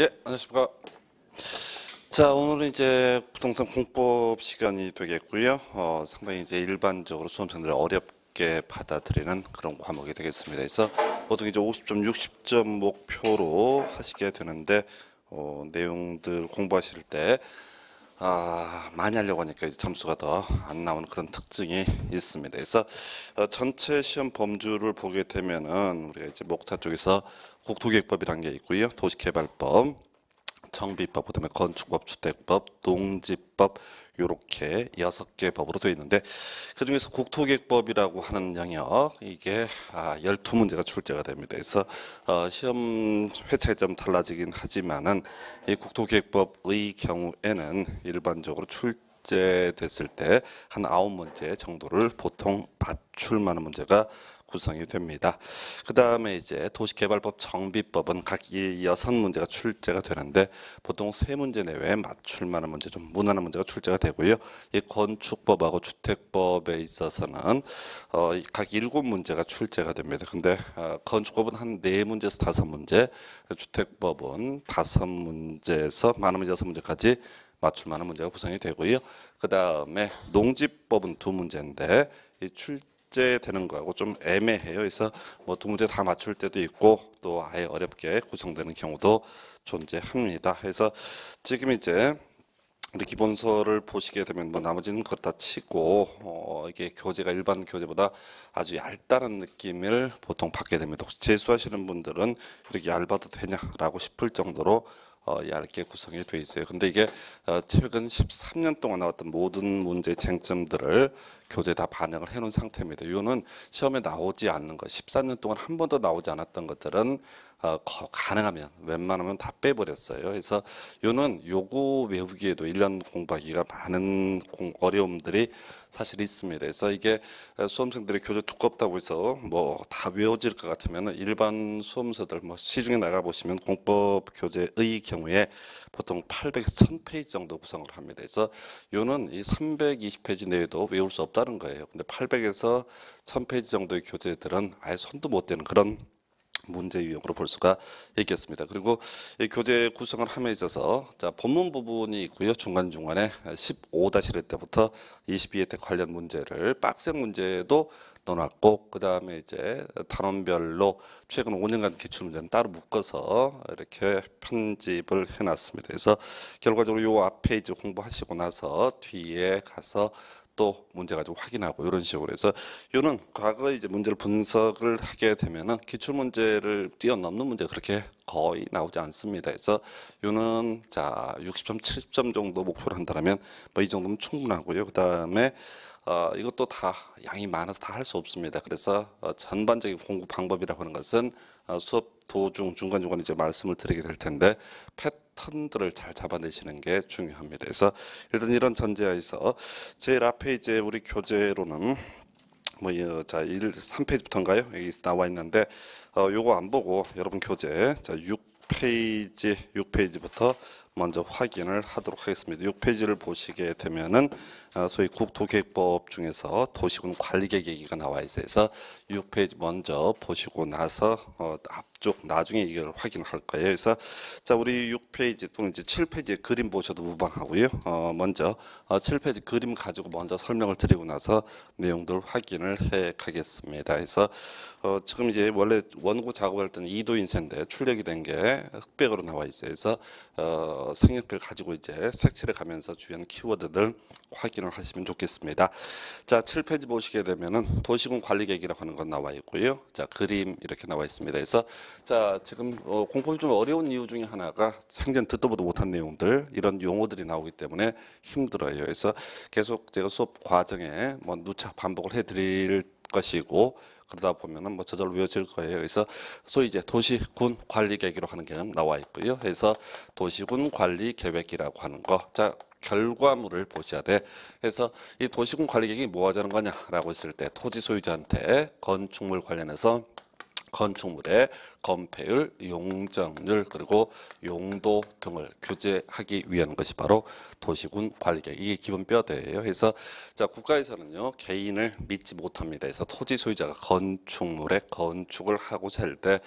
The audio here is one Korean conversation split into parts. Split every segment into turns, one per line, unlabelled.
예, 안녕하십니까. 자, 오늘은 이제 부동산 공법 시간이 되겠고요. 어, 상당히 이제 일반적으로 수험생들을 어렵게 받아들이는 그런 과목이 되겠습니다. 그래서 보통 이제 50점, 60점 목표로 하시게 되는데 어, 내용들 공부하실 때 아, 많이 하려고 하니까 이제 점수가 더 안 나오는 그런 특징이 있습니다. 그래서 어, 전체 시험 범주를 보게 되면은 우리가 이제 목차 쪽에서 국토계획법이라는 게 있고요. 도시개발법, 정비법, 그다음에 건축법, 주택법, 농지법, 이렇게 여섯 개 법으로 되어 있는데 그중에서 국토계법이라고 하는 영역 이게 아, 열두 문제가 출제가 됩니다. 그래서 어, 시험 회차에 좀 달라지긴 하지만은 이국토계법의 경우에는 일반적으로 출제됐을 때 한 아홉 문제 정도를 보통 맞출 만한 문제가 구성이 됩니다. 그 다음에 이제 도시개발법 정비법은 각 여섯 문제가 출제가 되는데 보통 세 문제 내외에 맞출 만한 문제 좀 무난한 문제가 출제가 되고요. 이 건축법하고 주택법에 있어서는 어, 각 일곱 문제가 출제가 됩니다. 근데 어, 건축법은 한 네 문제에서 다섯 문제, 주택법은 다섯 문제에서 많은 문 여섯 문제까지 맞출 만한 문제가 구성이 되고요. 그 다음에 농지법은 두 문제인데 이 출, 숙제되는 거하고 좀 애매해요. 그래서 뭐 두 문제 다 맞출 때도 있고 또 아예 어렵게 구성되는 경우도 존재합니다. 그래서 지금 이제 우리 기본서를 보시게 되면 뭐 나머지는 그것 다 치고 어 이게 교재가 일반 교재보다 아주 얇다는 느낌을 보통 받게 됩니다. 혹시 재수하시는 분들은 이렇게 얇아도 되냐라고 싶을 정도로 어, 얇게 구성이 돼 있어요. 근데 이게 어, 최근 13년 동안 나왔던 모든 문제 쟁점들을 교재 다 반영을 해놓은 상태입니다. 이거는 시험에 나오지 않는 것, 14년 동안 한 번도 나오지 않았던 것들은 어, 가능하면 웬만하면 다 빼버렸어요. 그래서 이 요는 요거 외우기에도 1년 공부하기가 많은 공, 어려움들이 사실 있습니다. 그래서 이게 어, 수험생들이 교재 두껍다고 해서 뭐 다 외워질 것 같으면 일반 수험서들 뭐 시중에 나가 보시면 공법 교재의 경우에 보통 800에서 1000페이지 정도 구성을 합니다. 그래서 요는 이 320페이지 내에도 외울 수 없다는 거예요. 근데 800에서 1000페이지 정도의 교재들은 아예 손도 못 대는 그런 문제 유형으로 볼 수가 있겠습니다. 그리고 이 교재 구성을 함에 있어서 자 본문 부분이 있고요. 중간중간에 1 5 1 때부터 22회 때 관련 문제를 빡센 문제도 넣어놨고 그 다음에 이제 단원별로 최근 5년간 기출문제는 따로 묶어서 이렇게 편집을 해놨습니다. 그래서 결과적으로 요앞에이제 공부하시고 나서 뒤에 가서 또 문제 가지고 확인하고 이런 식으로 해서 요는 과거 이제 문제를 분석을 하게 되면은 기출 문제를 뛰어넘는 문제 그렇게 거의 나오지 않습니다. 그래서 요는 자 60점, 70점 정도 목표를 한다면 뭐 이 정도면 충분하고요. 그다음에 어, 이것도 다 양이 많아서 다 할 수 없습니다. 그래서 어, 전반적인 공부 방법이라고 하는 것은 어, 수업 도중 중간 중간 이제 말씀을 드리게 될 텐데 패턴들을 잘 잡아내시는 게 중요합니다. 그래서 일단 이런 전제하에서 제일 앞에 이제 우리 교재로는 뭐자 3페이지부터인가요? 여기 나와 있는데 어, 요거 안 보고 여러분 교재 자 6페이지 6페이지부터 먼저 확인을 하도록 하겠습니다. 6페이지를 보시게 되면은 아, 소위 국토계획법 중에서 도시군 관리계획 이가 나와 있어서 요그래 6페이지 먼저 보시고 나서 어, 앞쪽 나중에 이걸 확인할 거예요. 그래서 자 우리 6페이지 또는 이제 7페이지 그림 보셔도 무방하고요. 어, 먼저 어, 7페이지 그림 가지고 먼저 설명을 드리고 나서 내용들 확인을 해 가겠습니다. 그래서 어, 지금 이제 원래 원고 작업할 때는 2도 인쇄인데 출력이 된 게 흑백으로 나와 있어요. 그래서 어, 색연필 가지고 이제 색칠해 가면서 주연 키워드들 확인 확인을 하시면 좋겠습니다. 자, 7페이지 보시게 되면은 도시군 관리 계획이라고 하는 건 나와 있고요. 자, 그림 이렇게 나와 있습니다. 그래서 자, 지금 어, 공법이 좀 어려운 이유 중에 하나가 생전 듣도 보도 못한 내용들 이런 용어들이 나오기 때문에 힘들어요. 그래서 계속 제가 수업 과정에 뭐 누차 반복을 해 드릴 것이고 그러다 보면은 뭐 저절로 외워질 거예요. 그래서 소위 이제 도시군 관리 계획이라고 하는 개념 나와 있고요. 그래서 도시군 관리 계획이라고 하는 거. 자, 결과물을 보셔야 돼. 그래서 이 도시군 관리 계획이 뭐 하자는 거냐라고 했을 때 토지 소유자한테 건축물 관련해서 건축물의 건폐율, 용적률 그리고 용도 등을 규제하기 위한 것이 바로 도시군 관리계획 이게 기본 뼈대예요. 그래서 자 국가에서는요 개인을 믿지 못합니다. 그래서 토지 소유자가 건축물의 건축을 하고자 때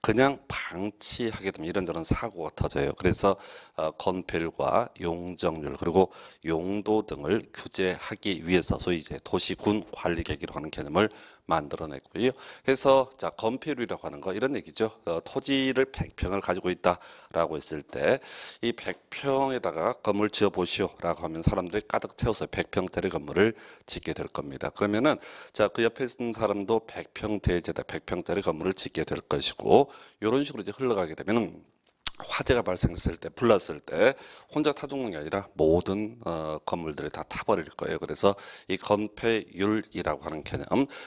그냥 방치하게 되면 이런저런 사고가 터져요. 그래서 어, 건폐율과 용적률 그리고 용도 등을 규제하기 위해서 소위 이제 도시군 관리계획이라고 하는 개념을 만들어냈고요. 해서 자 건폐율이라고 하는 거 이런 얘기죠. 어, 토지를 100평을 가지고 있다라고 했을 때 이 100평에다가 건물 지어 보시오라고 하면 사람들이 가득 채워서 100평짜리 건물을 짓게 될 겁니다. 그러면은 자그 옆에 있는 사람도 100평 대제다 100평짜리 건물을 짓게 될 것이고 이런 식으로 이제 흘러가게 되면은 화재가 발생했을 때 불났을 때 혼자 타 죽는 게 아니라 모든 어, 건물들이 다 타버릴 거예요. 그래서 이 건폐율이라고 하는 개념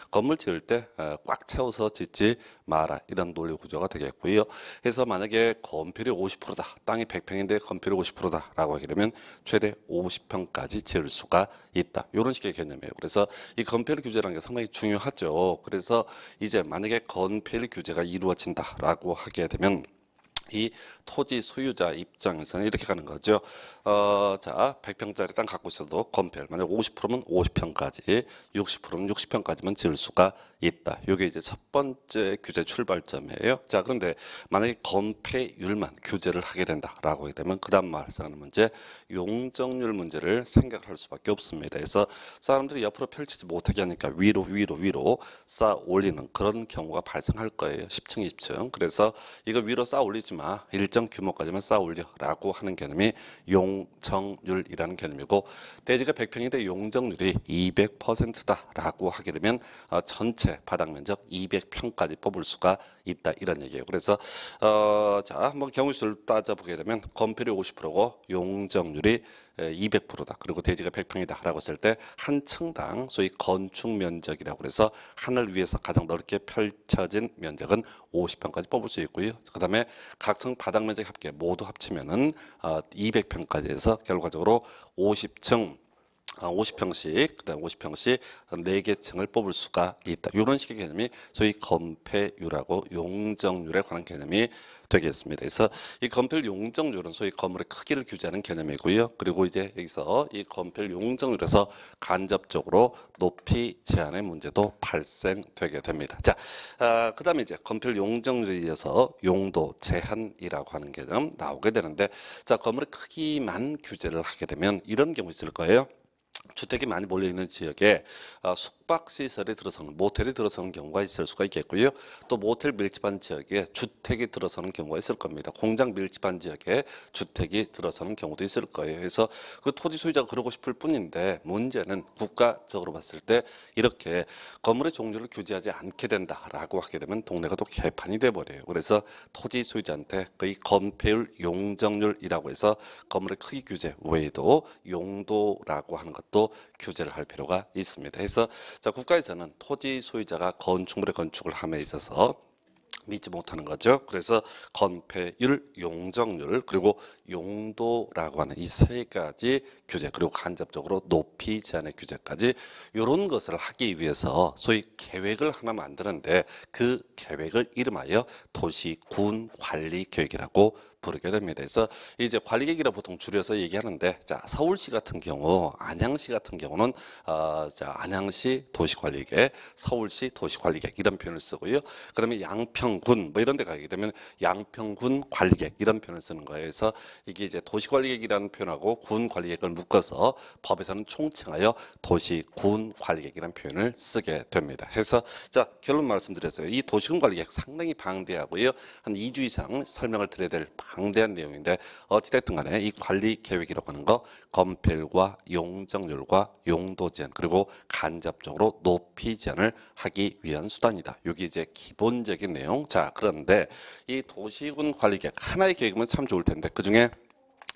건물 지을 때꽉 어, 채워서 짓지 마라 이런 논리 구조가 되겠고요. 그래서 만약에 건폐율이 50%다 땅이 100평인데 건폐율 50%다라고 하게 되면 최대 50평까지 지을 수가 있다 이런 식의 개념이에요. 그래서 이 건폐율 규제라는 게 상당히 중요하죠. 그래서 이제 만약에 건폐율 규제가 이루어진다라고 하게 되면 이 토지 소유자 입장에서는 이렇게 가는 거죠. 어, 자, 100평짜리 땅 갖고 있어도 건폐율 만약 50%면 50평까지, 60%면 60평까지만 지을 수가 있다. 이게 이제 첫 번째 규제 출발점이에요. 자, 그런데 만약에 건폐율만 규제를 하게 된다라고 하게 되면 그다음 말하는 문제, 용적률 문제를 생각할 수밖에 없습니다. 그래서 사람들이 옆으로 펼치지 못하게 하니까 위로 위로 위로 쌓아 올리는 그런 경우가 발생할 거예요. 10층, 20층. 그래서 이거 위로 쌓아 올리지 마. 일정 규모까지만 쌓아 올려라고 하는 개념이 용적률이라는 개념이고 대지가 100평인데 용적률이 200%다라고 하게 되면 전체 바닥 면적 200평까지 뽑을 수가 있다 이런 얘기예요. 그래서 어, 자 한번 경우수를 따져보게 되면 건폐율 50%고 용적률이 200%다. 그리고 대지가 100평이다라고 했을 때 한 층당 소위 건축 면적이라고 그래서 하늘 위에서 가장 넓게 펼쳐진 면적은 50평까지 뽑을 수 있고요. 그다음에 각 층 바닥 면적 합계 모두 합치면은 200평까지 아, 해서 결과적으로 50층 5 아, 0 평씩 그다음 5 0 평씩 4개 층을 뽑을 수가 있다. 이런 식의 개념이 소위 건폐율하고 용적률에 관한 개념이 되겠습니다. 그래서 이 건폐율 용적률은 소위 건물의 크기를 규제하는 개념이고요. 그리고 이제 여기서 이 건폐율 용적률에서 간접적으로 높이 제한의 문제도 발생되게 됩니다. 자, 아, 그다음에 이제 건폐율 용적률에 의해서 용도 제한이라고 하는 개념 나오게 되는데, 자 건물의 크기만 규제를 하게 되면 이런 경우 있을 거예요. 주택이 많이 몰려 있는 지역에 아, 숙 숙박시설에 들어서는 모텔이 들어서는 경우가 있을 수가 있겠고요. 또 모텔 밀집한 지역에 주택이 들어서는 경우가 있을 겁니다. 공장 밀집한 지역에 주택이 들어서는 경우도 있을 거예요. 그래서 그 토지 소유자가 그러고 싶을 뿐인데 문제는 국가적으로 봤을 때 이렇게 건물의 종류를 규제하지 않게 된다라고 하게 되면 동네가 또 개판이 돼버려요. 그래서 토지 소유자한테 거의 건폐율 용적률이라고 해서 건물의 크기 규제 외에도 용도라고 하는 것도 규제를 할 필요가 있습니다. 그래서 자, 국가에서는 토지 소유자가 건축물의 건축을 함에 있어서 믿지 못하는 거죠. 그래서 건폐율, 용적률, 그리고 용도라고 하는 이 세 가지 규제, 그리고 간접적으로 높이 제한의 규제까지 이런 것을 하기 위해서 소위 계획을 하나 만드는데 그 계획을 이름하여 도시군 관리 계획이라고 부르게 됩니다. 그래서 이제 관리객이라 보통 줄여서 얘기하는데 자 서울시 같은 경우 안양시 같은 경우는 어자 안양시 도시관리계 서울시 도시관리객 이런 표현을 쓰고요. 그다음에 양평군 뭐 이런 데 가게 되면 양평군 관리객 이런 표현을 쓰는 거예요. 그래서 이게 이제 도시관리객이라는 표현하고 군 관리객을 묶어서 법에서는 총칭하여 도시군 관리객이라는 표현을 쓰게 됩니다. 해서 자 결론 말씀드렸어요. 이 도시군 관리객 상당히 방대하고요. 한 2주 이상 설명을 드려야 될 방대한 내용인데 어찌됐든 간에 이 관리 계획이라고 하는 거 건필과 용적률과 용도 제한 그리고 간접적으로 높이 제한을 하기 위한 수단이다. 여기 이제 기본적인 내용. 자 그런데 이 도시군 관리 계획 하나의 계획이면 참 좋을 텐데 그중에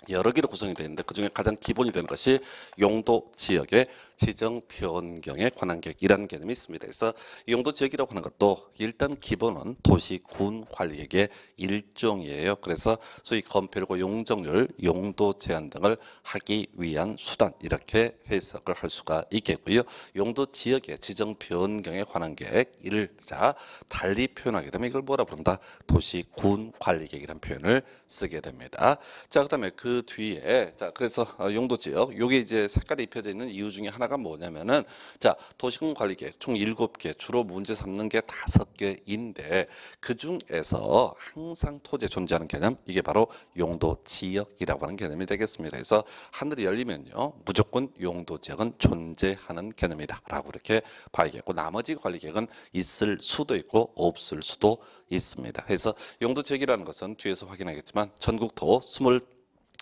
여러 개로 구성이 되는데 그중에 가장 기본이 되는 것이 용도 지역의 지정 변경에 관한 계획 이라는 개념이 있습니다. 그래서 용도 지역이라고 하는 것도 일단 기본은 도시군 관리계획의 일종이에요. 그래서 소위 건폐율과 용적률, 용도 제한 등을 하기 위한 수단 이렇게 해석을 할 수가 있겠고요. 용도 지역의 지정 변경에 관한 계획 1자 달리 표현하게 되면 이걸 뭐라 부른다? 도시군 관리계획이라는 표현을 쓰게 됩니다. 자, 그다음에 그 뒤에 자, 그래서 어, 용도 지역 요게 이제 색깔이 입혀져 있는 이유 중에 하나 하나가 뭐냐면은 자 도시군 관리 계획 총 일곱 개 주로 문제 삼는 게 다섯 개인데 그 중에서 항상 토지에 존재하는 개념 이게 바로 용도 지역이라고 하는 개념이 되겠습니다. 그래서 하늘이 열리면요 무조건 용도 지역은 존재하는 개념이다라고 이렇게 봐야겠고 나머지 관리 계획은 있을 수도 있고 없을 수도 있습니다. 그래서 용도 지역이라는 것은 뒤에서 확인하겠지만 전국토 20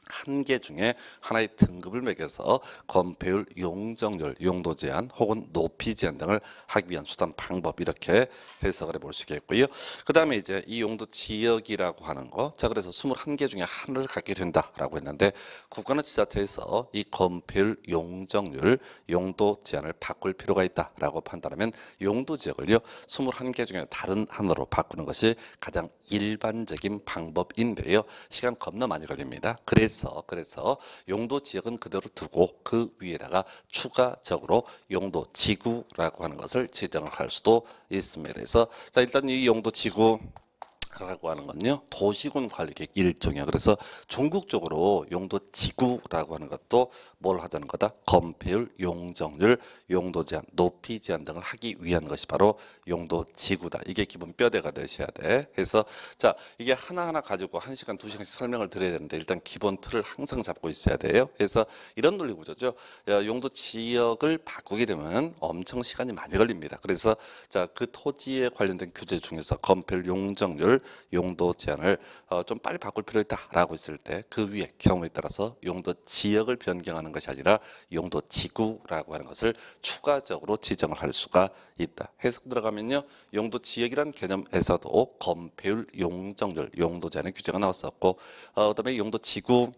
한개 중에 하나의 등급을 매겨서 건폐율 용적률, 용도 제한 혹은 높이 제한 등을 하기 위한 수단 방법 이렇게 해석을 해볼 수 있겠고요. 그 다음에 이제 이 용도 지역이라고 하는 거, 자 그래서 21개 중에 하나를 갖게 된다라고 했는데 국가나 지자체에서 이 건폐율 용적률, 용도 제한을 바꿀 필요가 있다라고 판단하면 용도 지역을요 21개 중에 다른 하나로 바꾸는 것이 가장 일반적인 방법인데요. 시간 겁나 많이 걸립니다. 그래서 해서 그래서 용도 지역은 그대로 두고 그 위에다가 추가적으로 용도 지구라고 하는 것을 지정할 수도 있습니다. 그래서 자 일단 이 용도 지구 라고 하는 건요 도시군 관리 계획 일종이야. 그래서 종국적으로 용도 지구라고 하는 것도 뭘 하자는 거다. 건폐율, 용적률, 용도 제한, 높이 제한 등을 하기 위한 것이 바로 용도 지구다. 이게 기본 뼈대가 되셔야 돼. 그래서 자 이게 하나하나 가지고 한 시간 두 시간씩 설명을 드려야 되는데 일단 기본 틀을 항상 잡고 있어야 돼요. 그래서 이런 논리 구조죠. 용도 지역을 바꾸게 되면 엄청 시간이 많이 걸립니다. 그래서 자그 토지에 관련된 규제 중에서 건폐율, 용적률 용도 제한을 어, 좀 빨리 바꿀 필요 있다라고 했을 때 그 위에 경우에 따라서 용도 지역을 변경하는 것이 아니라 용도 지구라고 하는 것을 추가적으로 지정을 할 수가 있다. 해석 들어가면요. 용도 지역이란 개념에서도 건폐율 용적률 용도 제한의 규제가 나왔었고 어, 그다음에 용도 지구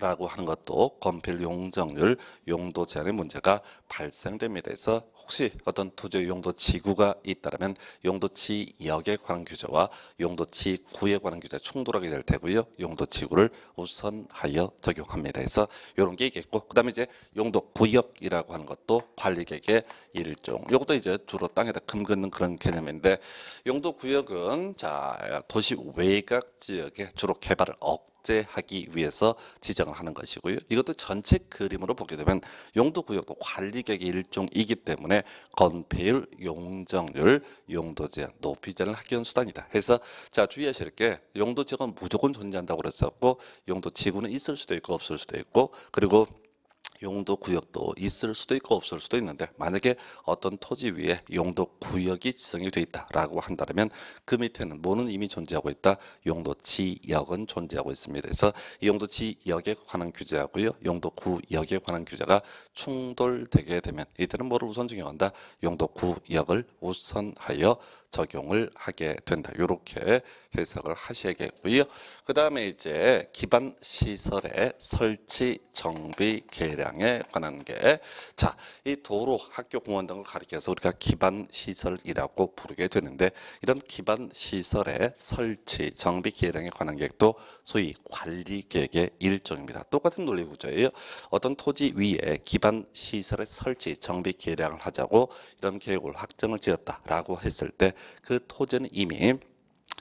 라고 하는 것도 건필 용적률, 용도 제한의 문제가 발생됩니다. 그래서 혹시 어떤 토지의 용도 지구가 있다면 용도치 역에 관한 규제와 용도치 구에 관한 규제 충돌하게 될 테고요. 용도 지구를 우선하여 적용합니다. 그래서 이런 게 있겠고 그다음에 이제 용도 구역이라고 하는 것도 관리계획의 일종. 이것도 이제 주로 땅에다 금긋는 그런 개념인데 용도 구역은 자 도시 외곽 지역에 주로 개발을 억제하기 위해서 지정을 하는 것이고요. 이것도 전체 그림으로 보게 되면 용도 구역도 관리 소비객의 일종이기 때문에 건폐율, 용적률, 용도 제한, 높이 제한을 학교는 수단이다. 해서 자 주의하실 게 용도 제한 무조건 존재한다고 그랬었고 용도 지구는 있을 수도 있고 없을 수도 있고 그리고 용도 구역도 있을 수도 있고 없을 수도 있는데 만약에 어떤 토지 위에 용도 구역이 지정이 되어 있다라고 한다면 그 밑에는 뭐는 이미 존재하고 있다. 용도 지역은 존재하고 있습니다. 그래서 이 용도 지역에 관한 규제하고요. 용도 구역에 관한 규제가 충돌되게 되면 이때는 뭐를 우선 적용한다. 용도 구역을 우선하여 적용을 하게 된다. 이렇게 해석을 하셔야겠고요. 그 다음에 이제 기반 시설의 설치, 정비, 계량에 관한 게 자, 이 도로, 학교, 공원 등을 가리켜서 우리가 기반 시설이라고 부르게 되는데 이런 기반 시설의 설치, 정비, 계량에 관한 계획 소위 관리 계획의 일종입니다. 똑같은 논리 구조예요. 어떤 토지 위에 기반 시설의 설치, 정비, 계량을 하자고 이런 계획을 확정을 지었다라고 했을 때그 토지는 이미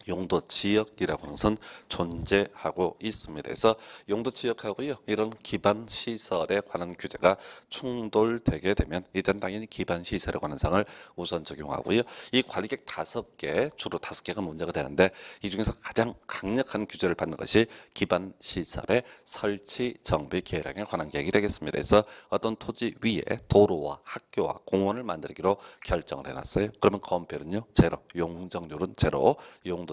용도 지역이라고 하는 것은 존재하고 있습니다. 그래서 용도 지역하고요. 이런 기반 시설에 관한 규제가 충돌되게 되면 일단 당연히 기반 시설에 관한 상을 우선 적용하고요. 이 관리객 다섯 개 주로 다섯 개가 문제가 되는데 이 중에서 가장 강력한 규제를 받는 것이 기반 시설의 설치 정비 계량에 관한 계획이 되겠습니다. 그래서 어떤 토지 위에 도로와 학교와 공원을 만들기로 결정을 해놨어요. 그러면 건폐율은요 제로, 용적률은 제로, 용도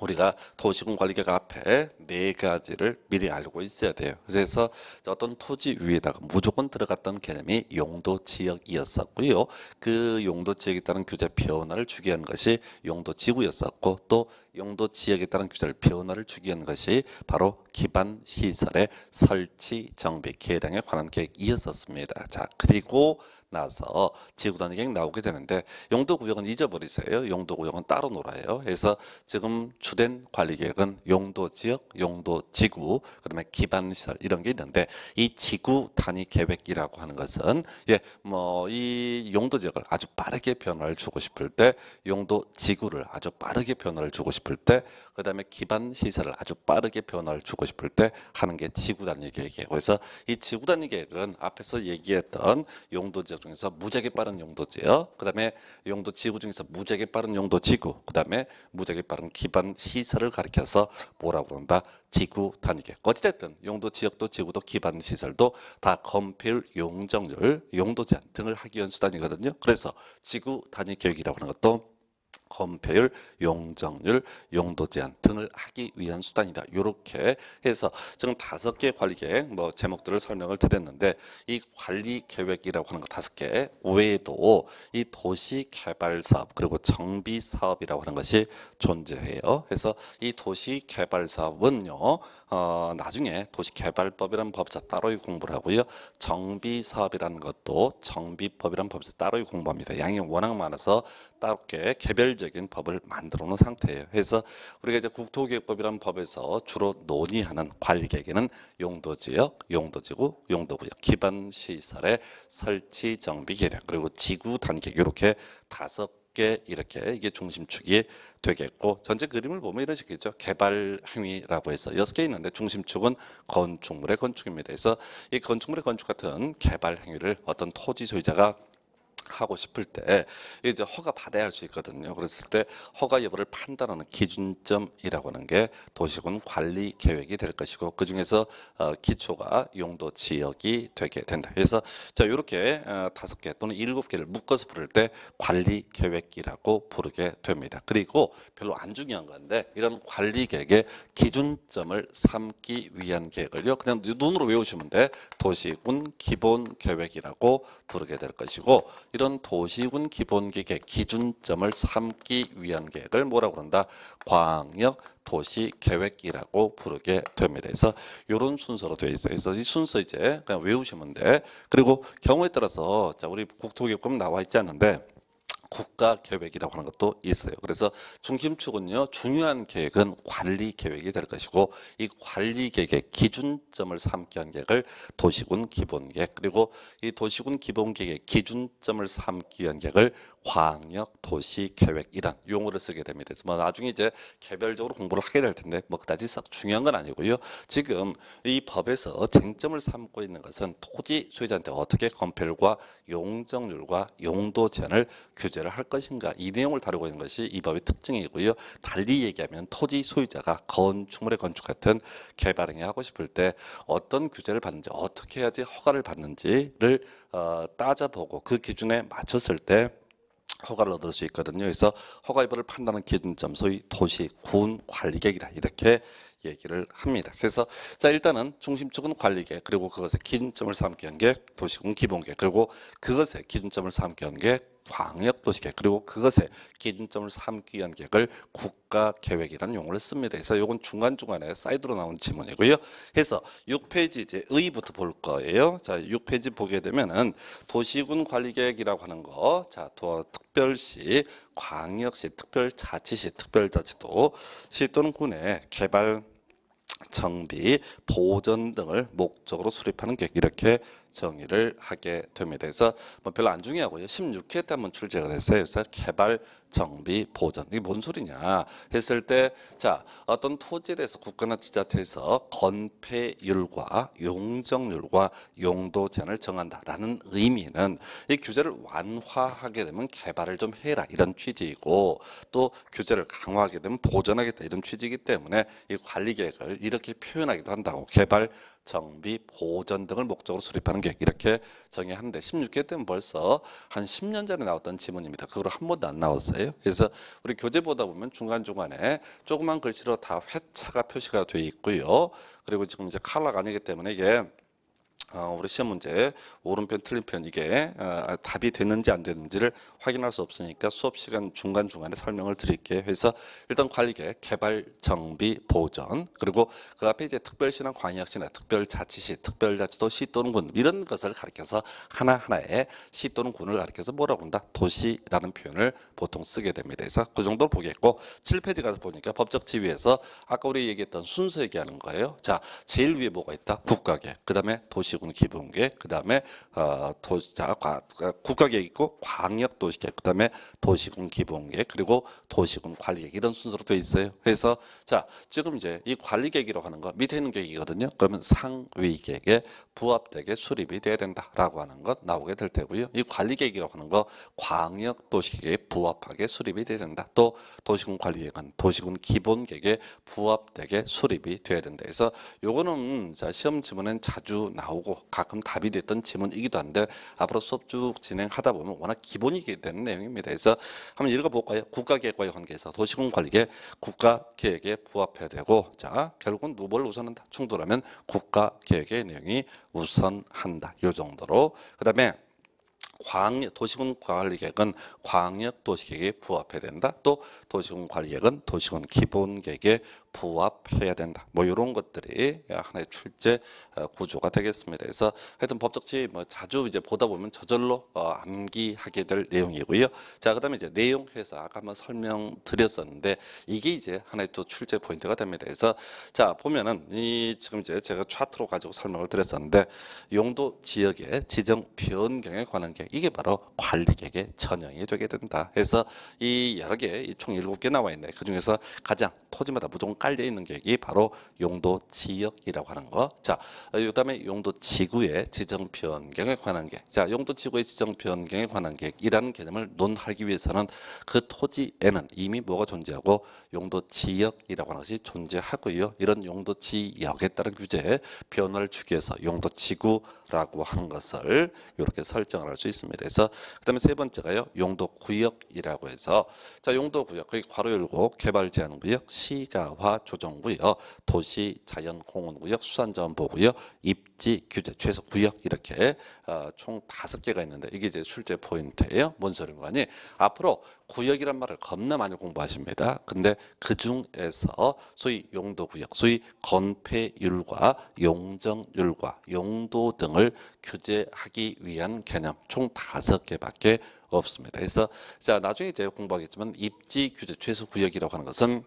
우리가 도시공관리계획 앞에 네 가지를 미리 알고 있어야 돼요. 그래서 어떤 토지 위에다가 무조건 들어갔던 개념이 용도 지역이었었고요. 그 용도 지역에 따른 규제 변화를 주기 위한 것이 용도 지구였었고 또 용도 지역에 따른 규제 변화를 주기 위한 것이 바로 기반 시설의 설치, 정비, 계량에 관한 계획이었었습니다. 자, 그리고 나서 지구단위계획 나오게 되는데 용도구역은 잊어버리세요. 용도구역은 따로 놀아요. 그래서 지금 주된 관리계획은 용도지역, 용도지구, 그다음에 기반시설 이런 게 있는데 이 지구단위 계획이라고 하는 것은 예, 뭐 이 용도지역을 아주 빠르게 변화를 주고 싶을 때 용도지구를 아주 빠르게 변화를 주고 싶을 때 그다음에 기반 시설을 아주 빠르게 변화를 주고 싶을 때 하는 게 지구 단위 계획이에요. 그래서 이 지구 단위 계획은 앞에서 얘기했던 용도 지역 중에서 무지하게 빠른 용도 지역, 그다음에 용도 지구 중에서 무지하게 빠른 용도 지구, 그다음에 무지하게 빠른 기반 시설을 가리켜서 뭐라고 그런다? 지구 단위 계획. 어찌됐든 용도 지역도 지구도 기반 시설도 다 건필 용적률, 용도 제한 등을 하기 위한 수단이거든요. 그래서 지구 단위 계획이라고 하는 것도 건폐율, 용적률, 용도 제한 등을 하기 위한 수단이다. 이렇게 해서 지금 다섯 개 관리 계획 뭐 제목들을 설명을 드렸는데 이 관리 계획이라고 하는 거 다섯 개 외에도 이 도시 개발 사업 그리고 정비 사업이라고 하는 것이 존재해요. 그래서 이 도시 개발 사업은요. 어, 나중에 도시개발법이라는 법에 따로 공부를 하고요. 정비사업이라는 것도 정비법이라는 법에 따로 공부합니다. 양이 워낙 많아서 따롭게 개별적인 법을 만들어 놓은 상태예요. 그래서 우리가 이제 국토교육법이라는 법에서 주로 논의하는 관리계획에는 용도지역, 용도지구, 용도구역, 기반시설의 설치, 정비, 계량 그리고 지구 단계 이렇게 다섯 개 이렇게 이게 중심축이 되겠고 전체 그림을 보면 이런 식이죠 개발 행위라고 해서 여섯 개 있는데 중심축은 건축물의 건축입니다 그래서 이 건축물의 건축 같은 개발 행위를 어떤 토지 소유자가 하고 싶을 때 이제 허가 받아야 할 수 있거든요. 그랬을 때 허가 여부를 판단하는 기준점이라고 하는 게 도시군 관리 계획이 될 것이고 그 중에서 어, 기초가 용도 지역이 되게 된다. 그래서 자 이렇게 어, 다섯 개 또는 일곱 개를 묶어서 부를 때 관리 계획이라고 부르게 됩니다. 그리고 별로 안 중요한 건데 이런 관리 계획의 기준점을 삼기 위한 계획을요. 그냥 눈으로 외우시면 돼. 도시군 기본 계획이라고 부르게 될 것이고 이런 도시군 기본기 계획 기준점을 삼기 위한 계획을 뭐라 고 그런다? 광역 도시 계획이라고 부르게 됩니다. 그래서 이런 순서로 되어 있어요. 그래서 이 순서 이제 그냥 외우시면 돼. 그리고 경우에 따라서 자 우리 국토교육 나와 있지 않는데 국가 계획이라고 하는 것도 있어요. 그래서 중심축은요, 중요한 계획은 관리 계획이 될 것이고, 이 관리 계획의 기준점을 삼게 한 계획을 도시군 기본 계획, 그리고 이 도시군 기본 계획의 기준점을 삼기 위한 계획을 광역 도시 계획이란 용어를 쓰게 됩니다. 뭐 나중에 이제 개별적으로 공부를 하게 될 텐데 뭐 그다지 썩 중요한 건 아니고요. 지금 이 법에서 쟁점을 삼고 있는 것은 토지 소유자한테 어떻게 건폐율과 용적률과 용도 제한을 규제를 할 것인가 이 내용을 다루고 있는 것이 이 법의 특징이고요. 달리 얘기하면 토지 소유자가 건축물의 건축 같은 개발 행위 하고 싶을 때 어떤 규제를 받는지 어떻게 해야지 허가를 받는지를 어, 따져보고 그 기준에 맞췄을 때 허가를 얻을 수 있거든요. 그래서 허가 여부를 판단하는 기준점, 소위 도시, 군, 관리객이다. 이렇게 얘기를 합니다. 그래서 자 일단은 중심축은 관리계 그리고 그것의 기준점을 삼게 한게 도시군 기본계 그리고 그것의 기준점을 삼게 한게 광역도시계 획 그리고 그것에 기준점을 삼기 위한 계획을 국가계획이라는 용어를 씁니다. 그래서 이건 중간중간에 사이드로 나온 지문이고요. 해서 6페이지 이제 의부터 볼 거예요. 자, 6페이지 보게 되면은 도시군 관리계획이라고 하는 거, 자, 도 특별시, 광역시, 특별자치시, 특별자치도, 시 또는 군의 개발 정비, 보전 등을 목적으로 수립하는 계획 이렇게 정의를 하게 됩니다. 그래서 뭐 별로 안 중요하고요. 16회 때 한번 출제가 됐어요. 그래서 개발 정비 보전 이게 뭔 소리냐 했을 때 자 어떤 토지에서 국가나 지자체에서 건폐율과 용적률과 용도 제한을 정한다라는 의미는 이 규제를 완화하게 되면 개발을 좀 해라 이런 취지이고 또 규제를 강화하게 되면 보전하겠다 이런 취지이기 때문에 이 관리 계획을 이렇게 표현하기도 한다고 개발 정비, 보전 등을 목적으로 수립하는 계획 이렇게 정의하는데 16개 때문에 벌써 한 10년 전에 나왔던 지문입니다. 그걸 한 번도 안 나왔어요. 말요 그래서 우리 교재 보다 보면 중간중간에 조그만 글씨로 다 회차가 표시가 돼 있고요. 그리고 지금 이제 컬러가 아니기 때문에 이게 어, 우리 시험 문제 오른편 틀린편 이게 어, 답이 됐는지안됐는지를 확인할 수 없으니까 수업 시간 중간중간에 설명을 드릴게요. 그래서 일단 관리계 개발 정비 보전 그리고 그 앞에 이제 특별시나 광역시나 특별자치시 특별자치도 시 또는 군 이런 것을 가리켜서 하나하나의 시 또는 군을 가리켜서 뭐라고 한다? 도시라는 표현을 보통 쓰게 됩니다. 그래서 그정도 보겠고 7페이지 가서 보니까 법적 지위에서 아까 우리 얘기했던 순서 얘기하는 거예요. 자 제일 위에 뭐가 있다? 국가계 그 다음에 도시 도시 기본 계그 다음에 어, 도시, 자, 국가 계획 있고 광역 도시 계그 다음에 도시군 기본 계 그리고 도시군 관리 계획 이런 순서로 되어 있어요. 그래서 자 지금 이제 이 관리 계획이라고 하는 거 밑에 있는 계획이거든요. 그러면 상위 계획에 부합되게 수립이 돼야 된다라고 하는 것 나오게 될 테고요. 이 관리 계획이라고 하는 거 광역 도시 계획에 부합하게 수립이 돼야 된다. 또 도시군 관리 계획은 도시군 기본 계획에 부합되게 수립이 돼야 된다. 그래서 요거는 자 시험 지문엔 자주 나오고 가끔 답이 됐던 지문이기도 한데 앞으로 수업 쭉 진행하다 보면 워낙 기본이 되는 내용입니다. 그래서 한번 읽어볼까요? 국가계획과의 관계에서 도시군 관리계 국가계획에 부합해야 되고 자 결국은 뭐 뭘 우선한다? 충돌하면 국가계획의 내용이 우선한다. 요 정도로. 그다음에 광역 도시군 관리계획은 광역 도시계획에 부합해야 된다. 또 도시군 관리액은 도시군 기본계획에 부합해야 된다. 뭐 이런 것들이 하나의 출제 어, 구조가 되겠습니다. 그래서 하여튼 법적지 뭐 자주 이제 보다 보면 저절로 어, 암기하게 될 내용이고요. 자, 그다음에 이제 내용 회사 아까 한번 설명드렸었는데 이게 이제 하나의 또 출제 포인트가 됩니다. 그래서 자 보면은 이 지금 이제 제가 차트로 가지고 설명을 드렸었는데 용도 지역의 지정 변경에 관한 계획 이게 바로 관리 계획의 전형이 되게 된다. 그래서 이 여러 개총 7개 나와 있네. 그중에서 가장 토지마다 무조건 깔려 있는 계획이 바로 용도 지역이라고 하는 거. 자, 그다음에 용도 지구의 지정 변경에 관한 게. 자, 용도 지구의 지정 변경에 관한 계획이라는 개념을 논하기 위해서는 그 토지에는 이미 뭐가 존재하고 용도 지역이라고 하는 것이 존재하고요. 이런 용도 지역에 따른 규제에 변화를 주기 위해서 용도 지구라고 하는 것을 이렇게 설정을 할 수 있습니다. 그래서 그다음에 세 번째가요. 용도 구역이라고 해서 자, 용도 구역 거기 그 괄호 열고 개발 제한 구역, 시가화 조정 구역, 도시 자연 공원 구역, 수산자원 보 구역, 입지 규제 최소 구역 이렇게 어, 총 다섯 개가 있는데 이게 이제 출제 포인트예요. 뭔소리인니 앞으로 구역이란 말을 겁나 많이 공부하십니다. 근데 그 중에서 소위 용도 구역, 소위 건폐율과 용적률과 용도 등을 규제하기 위한 개념 총 다섯 개밖에 없습니다. 그래서 자 나중에 이제 공부하겠지만 입지 규제 최소 구역이라고 하는 것은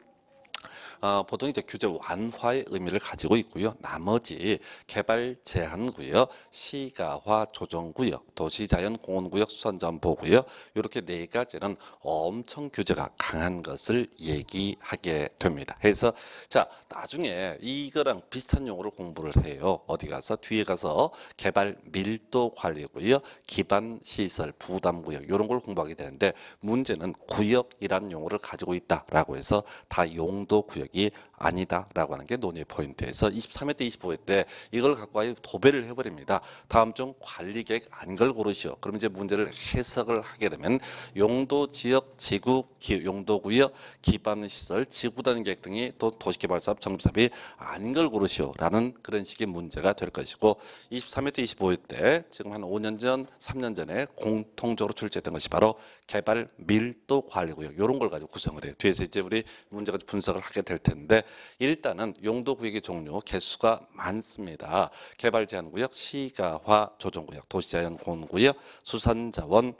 어, 보통 이제 규제 완화의 의미를 가지고 있고요. 나머지 개발 제한구역, 시가화 조정구역, 도시자연공원구역 수산점보구요 이렇게 네 가지는 엄청 규제가 강한 것을 얘기하게 됩니다. 그래서 자 나중에 이거랑 비슷한 용어를 공부를 해요. 어디 가서 뒤에 가서 개발 밀도 관리구역 기반 시설 부담 구역 이런 걸 공부하게 되는데 문제는 구역이란 용어를 가지고 있다라고 해서 다 용도 구역 여기 아니다라고 하는 게 논의의 포인트에서 23회 때 25회 때 이걸 갖고 아예 도배를 해버립니다. 다음 중 관리 계획 안걸 고르시오. 그러면 이제 문제를 해석을 하게 되면 용도 지역 지구 기, 용도 구역 기반 시설 지구 단 계획 등이 또 도시개발사업 정비사업이 아닌 걸 고르시오라는 그런 식의 문제가 될 것이고 23회 때 25회 때 지금 한 5년 전 3년 전에 공통적으로 출제된 것이 바로 개발 밀도 관리 구역 이런 걸 가지고 구성을 해요. 뒤에서 이제 우리 문제가 분석을 하게 될 텐데 일단은 용도 구역의 종류 개수가 많습니다. 개발 제한 구역, 시가화 조정 구역, 도시 자연 보호 구역, 수산 자원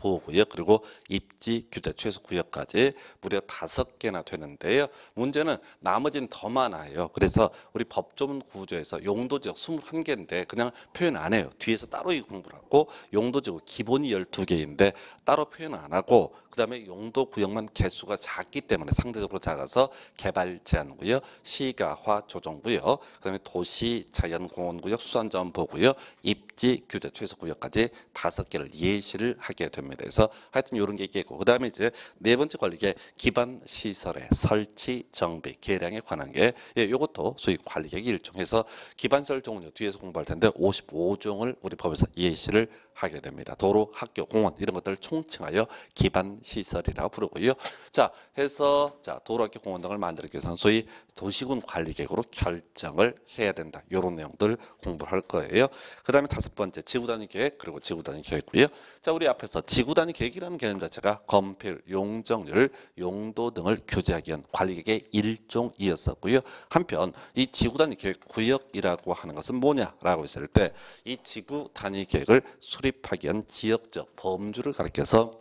보호구역 그리고 입지 규제 최소 구역까지 무려 다섯 개나 되는데요. 문제는 나머지는 더 많아요. 그래서 우리 법조문 구조에서 용도지역 21개인데 그냥 표현 안 해요. 뒤에서 따로 이 공부를 하고 용도지역 기본이 12개인데 따로 표현 안 하고 그다음에 용도 구역만 개수가 작기 때문에 상대적으로 작아서 개발 제한 구역, 시가화 조정 구역, 그다음에 도시 자연 공원 구역, 수산점 보구요 입지 규제 최소 구역까지 다섯 개를 예시를 하게 됩니다. 겁니다. 그래서 하여튼 이런 게 있겠고 그 다음에 이제 네 번째 관리계 기반 시설의 설치 정비 계량에 관한 게 예, 이것도 소위 관리계획 일종해서 기반설 종류 뒤에서 공부할 텐데 55종을 우리 법에서 예시를 하게 됩니다. 도로, 학교, 공원 이런 것들을 총칭하여 기반 시설이라고 부르고요. 자, 해서 자 도로, 학교, 공원 등을 만들기 위해서는 소위 도시군 관리 계획으로 결정을 해야 된다. 요런 내용들 공부를 할 거예요. 그다음에 다섯 번째 지구 단위 계획 그리고 지구 단위 계획이고요. 자, 우리 앞에서 지구 단위 계획이라는 개념 자체가 건폐율, 용적률, 용도 등을 규제하기 위한 관리 계획의 일종이었었고요. 한편 이 지구 단위 계획 구역이라고 하는 것은 뭐냐라고 했을 때 이 지구 단위 계획을 수립 수입하기한 지역적 범주를 가리켜서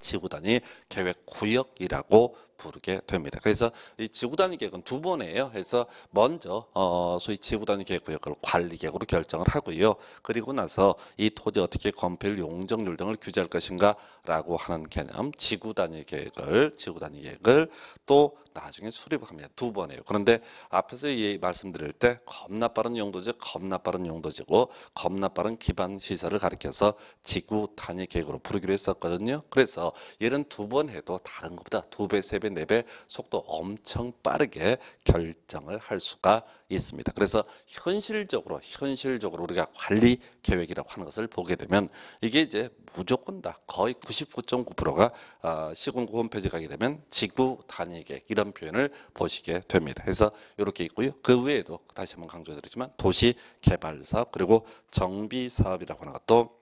지구단위 계획 구역이라고 부르게 됩니다. 그래서 이 지구단위 계획은 두 번이에요. 그래서 먼저 어 소위 지구단위 계획 구역을 관리 계획으로 결정을 하고요. 그리고 나서 이 토지 어떻게 건폐율, 용적률 등을 규제할 것인가라고 하는 개념, 지구단위 계획을 지구단위 계획을 또 나중에 수립을 합니다. 두번 해요. 그런데 앞에서 예, 말씀드릴 때 겁나 빠른 용도지 겁나 빠른 용도지고 겁나 빠른 기반 시설을 가리켜서 지구 단위 계획으로 부르기로 했었거든요. 그래서 얘는 두 번 해도 다른 것보다 두 배, 세 배, 네 배 속도 엄청 빠르게 결정을 할 수가 있습니다. 그래서 현실적으로 현실적으로 우리가 관리 계획이라고 하는 것을 보게 되면 이게 이제 무조건 다 거의 99.9%가 아, 시군구 홈페이지 가게 되면 지구 단위 계획 이런 표현을 보시게 됩니다. 그래서 이렇게 있고요. 그 외에도 다시 한번 강조드리지만 도시 개발 사업 그리고 정비 사업이라고 하는 것도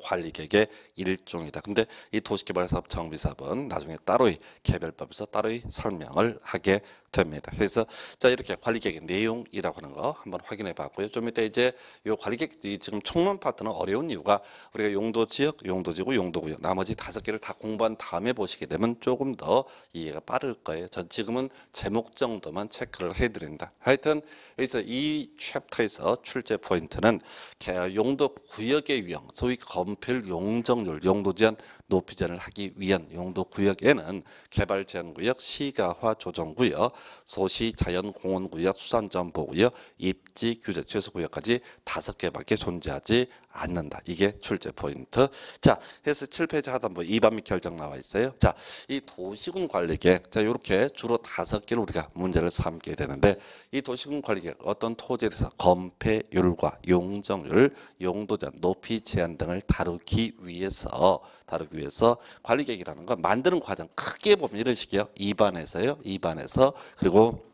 관리 계획의 일종이다. 근데 이 도시개발사업 정비사업은 나중에 따로의 개별법에서 따로의 설명을 하게 됩니다. 그래서 자 이렇게 관리계획의 내용이라고 하는 거 한번 확인해 봤고요. 좀 이따 이제 요 관리계획 지금 총론 파트는 어려운 이유가 우리가 용도 지역, 용도 지구, 용도 구역 나머지 다섯 개를 다 공부한 다음에 보시게 되면 조금 더 이해가 빠를 거예요. 전 지금은 제목 정도만 체크를 해 드린다. 하여튼 그래서이 챕터에서 출제 포인트는 용도 구역의 유형, 소위 건필 용적률, 용도 제한 높이전을 하기 위한 용도 구역에는 개발 제한 구역, 시가화 조정 구역, 소시 자연 공원 구역, 수산점 보구역 입지 규제 최소 구역까지 다섯 개밖에 존재하지 않는다. 이게 출제 포인트. 자, 해서 7페이지 하단부 2반및 뭐 결정 나와 있어요. 자, 이 도시군 관리계획. 자, 이렇게 주로 다섯 개를 우리가 문제를 삼게 되는데 이 도시군 관리계획 어떤 토지에 대해서 건폐율과 용적률, 용도 제 높이 제한 등을 다루기 위해서 다루기 위해서 관리계획이라는 건 만드는 과정 크게 보면 이런 식이에요. 2반에서요. 2반에서 그리고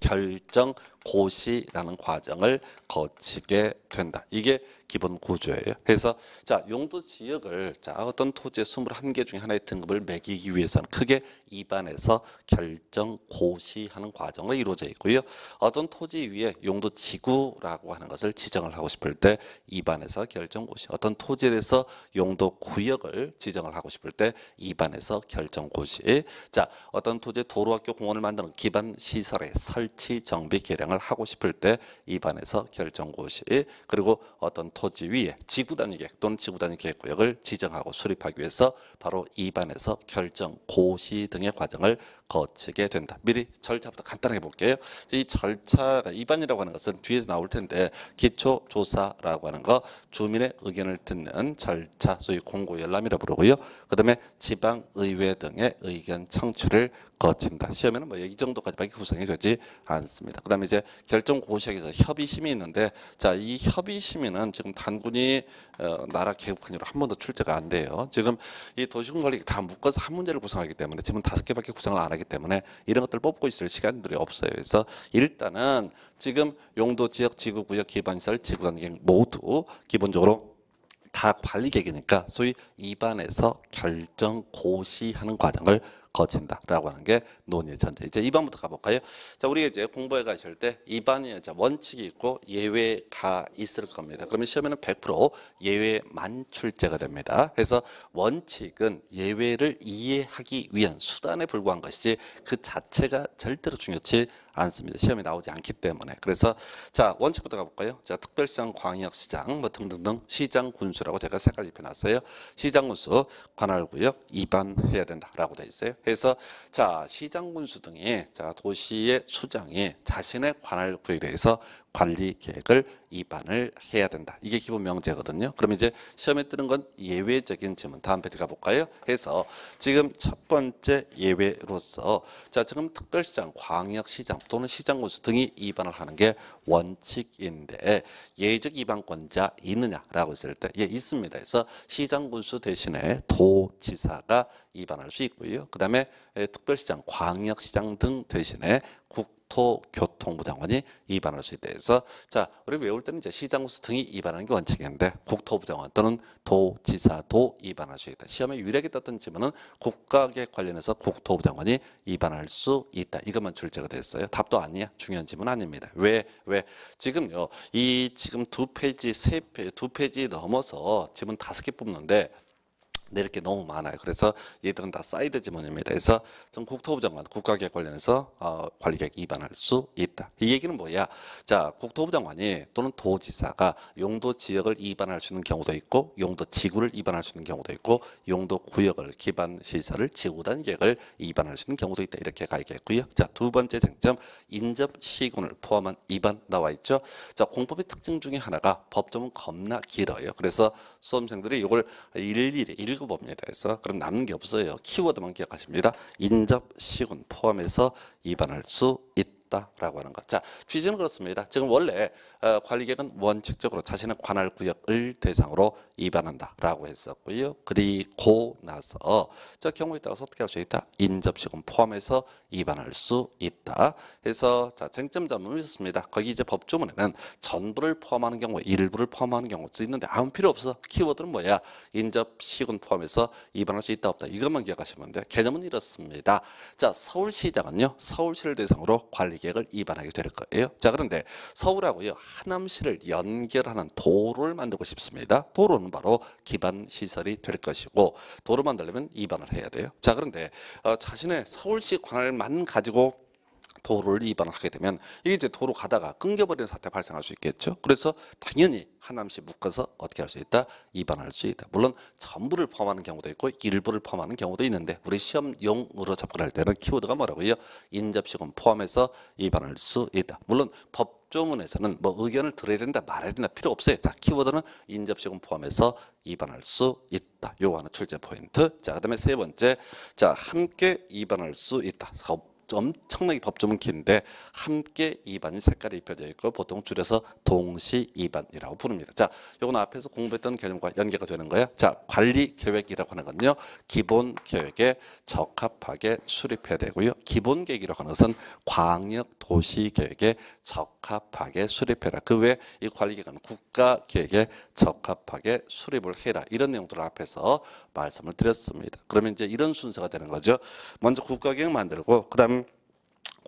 결정 고시라는 과정을 거치게 된다. 이게 기본 구조예요. 그래서 자 용도 지역을 자 어떤 토지의 21개 중에 하나의 등급을 매기기 위해서는 크게 입안에서 결정 고시하는 과정으로 이루어져 있고요. 어떤 토지 위에 용도 지구라고 하는 것을 지정을 하고 싶을 때 입안에서 결정 고시 어떤 토지에 대해서 용도 구역을 지정을 하고 싶을 때 입안에서 결정 고시 자 어떤 토지의 도로학교 공원을 만드는 기반 시설의 설치 정비 계량 주장을 하고 싶을 때 입안에서 결정고시 그리고 어떤 토지 위에 지구단위 계획 또는 지구단위 계획구역을 지정하고 수립하기 위해서 바로 입안에서 결정고시 등의 과정을 거치게 된다. 미리 절차부터 간단하게 볼게요. 이 절차가 그러니까 입안이라고 하는 것은 뒤에서 나올 텐데 기초조사라고 하는 거 주민의 의견을 듣는 절차 소위 공고열람이라 부르고요. 그 다음에 지방의회 등의 의견 청취를 거친다. 시험에는 뭐 이 정도까지밖에 구성이되지 않습니다. 그 다음에 이제 결정 고시에서 협의 심의 있는데 자, 이 협의 심의 지금 단군이 어, 나라 개국한 이후로 한 번도 출제가 안 돼요. 지금 이 도시군 관리 다 묶어서 한 문제를 구성하기 때문에 지금 다섯 개밖에 구성을 안 하기 때문에 이런 것들 뽑고 있을 시간들이 없어요. 그래서 일단은 지금 용도 지역 지구 구역 기반시설 지구 단계 모두 기본적으로 다 관리 계획이니까 소위 입안에서 결정 고시하는 과정을 거친다라고 하는 게 논의의 전제. 이제 2번부터 가볼까요? 자, 우리가 이제 공부해 가실 때 2번이 자 원칙이 있고 예외가 있을 겁니다. 그러면 시험에는 100% 예외 만출제가 됩니다. 그래서 원칙은 예외를 이해하기 위한 수단에 불과한 것이지 그 자체가 절대로 중요치 않습니다. 시험에 나오지 않기 때문에. 그래서 자 원칙부터 가볼까요? 자 특별시장, 광역시장 뭐 등등등 시장 군수라고 제가 색깔 입혀놨어요. 시장 군수 관할구역 입안해야 된다라고 돼 있어요. 그래서 자 시장 군수 등이 자 도시의 수장이 자신의 관할구역에 대해서 관리 계획을 입안을 해야 된다. 이게 기본 명제거든요. 그럼 이제 시험에 뜨는 건 예외적인 질문. 다음 페이지 가볼까요? 해서 지금 첫 번째 예외로서 자 지금 특별시장, 광역시장 또는 시장군수 등이 입안을 하는 게 원칙인데 예외적 이방권자 있느냐라고 했을 때 예, 있습니다. 그래서 시장군수 대신에 도지사가 입안할 수 있고요. 그 다음에 예, 특별시장, 광역시장 등 대신에 국토교통부 장관이 입안할 수있다해서자 우리 외울 때는 이제 시장군수 등이 입안하는 게 원칙인데 국토부 장관 또는 도지사도 입안할 수 있다. 시험에 유력이 떴던 지문은 국가계 관련해서 국토부 장관이 입안할 수 있다. 이것만 출제가 됐어요. 답도 아니야. 중요한 지문 아닙니다. 왜 왜? 지금요, 이 지금 두 페이지, 세 페이지, 두 페이지 넘어서 지금 다섯 개 뽑는데 내릴 네, 게 너무 많아요. 그래서 얘들은 다 사이드 지문입니다. 그래서 전 국토부 장관 국가계획 관련해서 어, 관리계획 위반할 수 있다. 이 얘기는 뭐야? 자, 국토부 장관이 또는 도지사가 용도 지역을 위반할 수 있는 경우도 있고 용도 지구를 위반할 수 있는 경우도 있고 용도 구역을 기반 시설을 지구 단계를 위반할 수 있는 경우도 있다. 이렇게 가야겠고요. 자, 두 번째 쟁점 인접 시군을 포함한 위반 나와 있죠. 자, 공법의 특징 중에 하나가 법조문 겁나 길어요. 그래서 수험생들이 이걸 일일이 일 취급합니다. 그래서 그런 남는 게 없어요. 키워드만 기억하십니다. 인접, 시군 포함해서 입안할 수 있다라고 하는 것. 자, 취지는 그렇습니다. 지금 원래 어, 관리객은 원칙적으로 자신의 관할 구역을 대상으로 입안한다라고 했었고요. 그리고 나서 저 경우에 따라서 어떻게 할 수 있다? 인접, 시군 포함해서 위반할 수 있다. 해서 자 쟁점 잡음이 있습니다. 거기 이제 법조문에는 전부를 포함하는 경우, 일부를 포함하는 경우 도 있는데 아무 필요 없어. 키워드는 뭐야? 인접, 시군 포함해서 위반할 수 있다 없다. 이것만 기억하시면 돼요. 개념은 이렇습니다. 자 서울시장은요. 서울시를 대상으로 관리계획을 위반하게 될 거예요. 자 그런데 서울하고요 하남시를 연결하는 도로를 만들고 싶습니다. 도로는 바로 기반 시설이 될 것이고 도로 만들려면 위반을 해야 돼요. 자 그런데 어, 자신의 서울시 관할 만 가지고 도로를 위반하게 되면 이게 이제 도로 가다가 끊겨버리는 사태 발생할 수 있겠죠. 그래서 당연히 하남시 묶어서 어떻게 할 수 있다? 입반할수 있다. 물론 전부를 포함하는 경우도 있고 일부를 포함하는 경우도 있는데 우리 시험용으로 접근할 때는 키워드가 뭐라고요? 인접시금 포함해서 입반할수 있다. 물론 법 법조문에서는 뭐 의견을 들어야 된다 말아야 된다 필요 없어요. 자 키워드는 인접시금 포함해서 입안할 수 있다. 요거 하나 출제 포인트. 자, 그 다음에 세 번째. 자, 함께 입안할 수 있다. 사업 엄청나게 법조문 긴데 함께 입안이 색깔이 입혀져 있고 보통 줄여서 동시 입안이라고 부릅니다. 자, 요건 앞에서 공부했던 개념과 연계가 되는 거예요. 자, 관리 계획이라고 하는 건요. 기본 계획에 적합하게 수립해야 되고요. 기본 계획이라고 하는 것은 광역 도시 계획에 적합하게 수립해라. 그외에이 관리 계획은 국가 계획에 적합하게 수립을 해라. 이런 내용들을 앞에서 말씀을 드렸습니다. 그러면 이제 이런 순서가 되는 거죠. 먼저 국가계획 만들고 그다음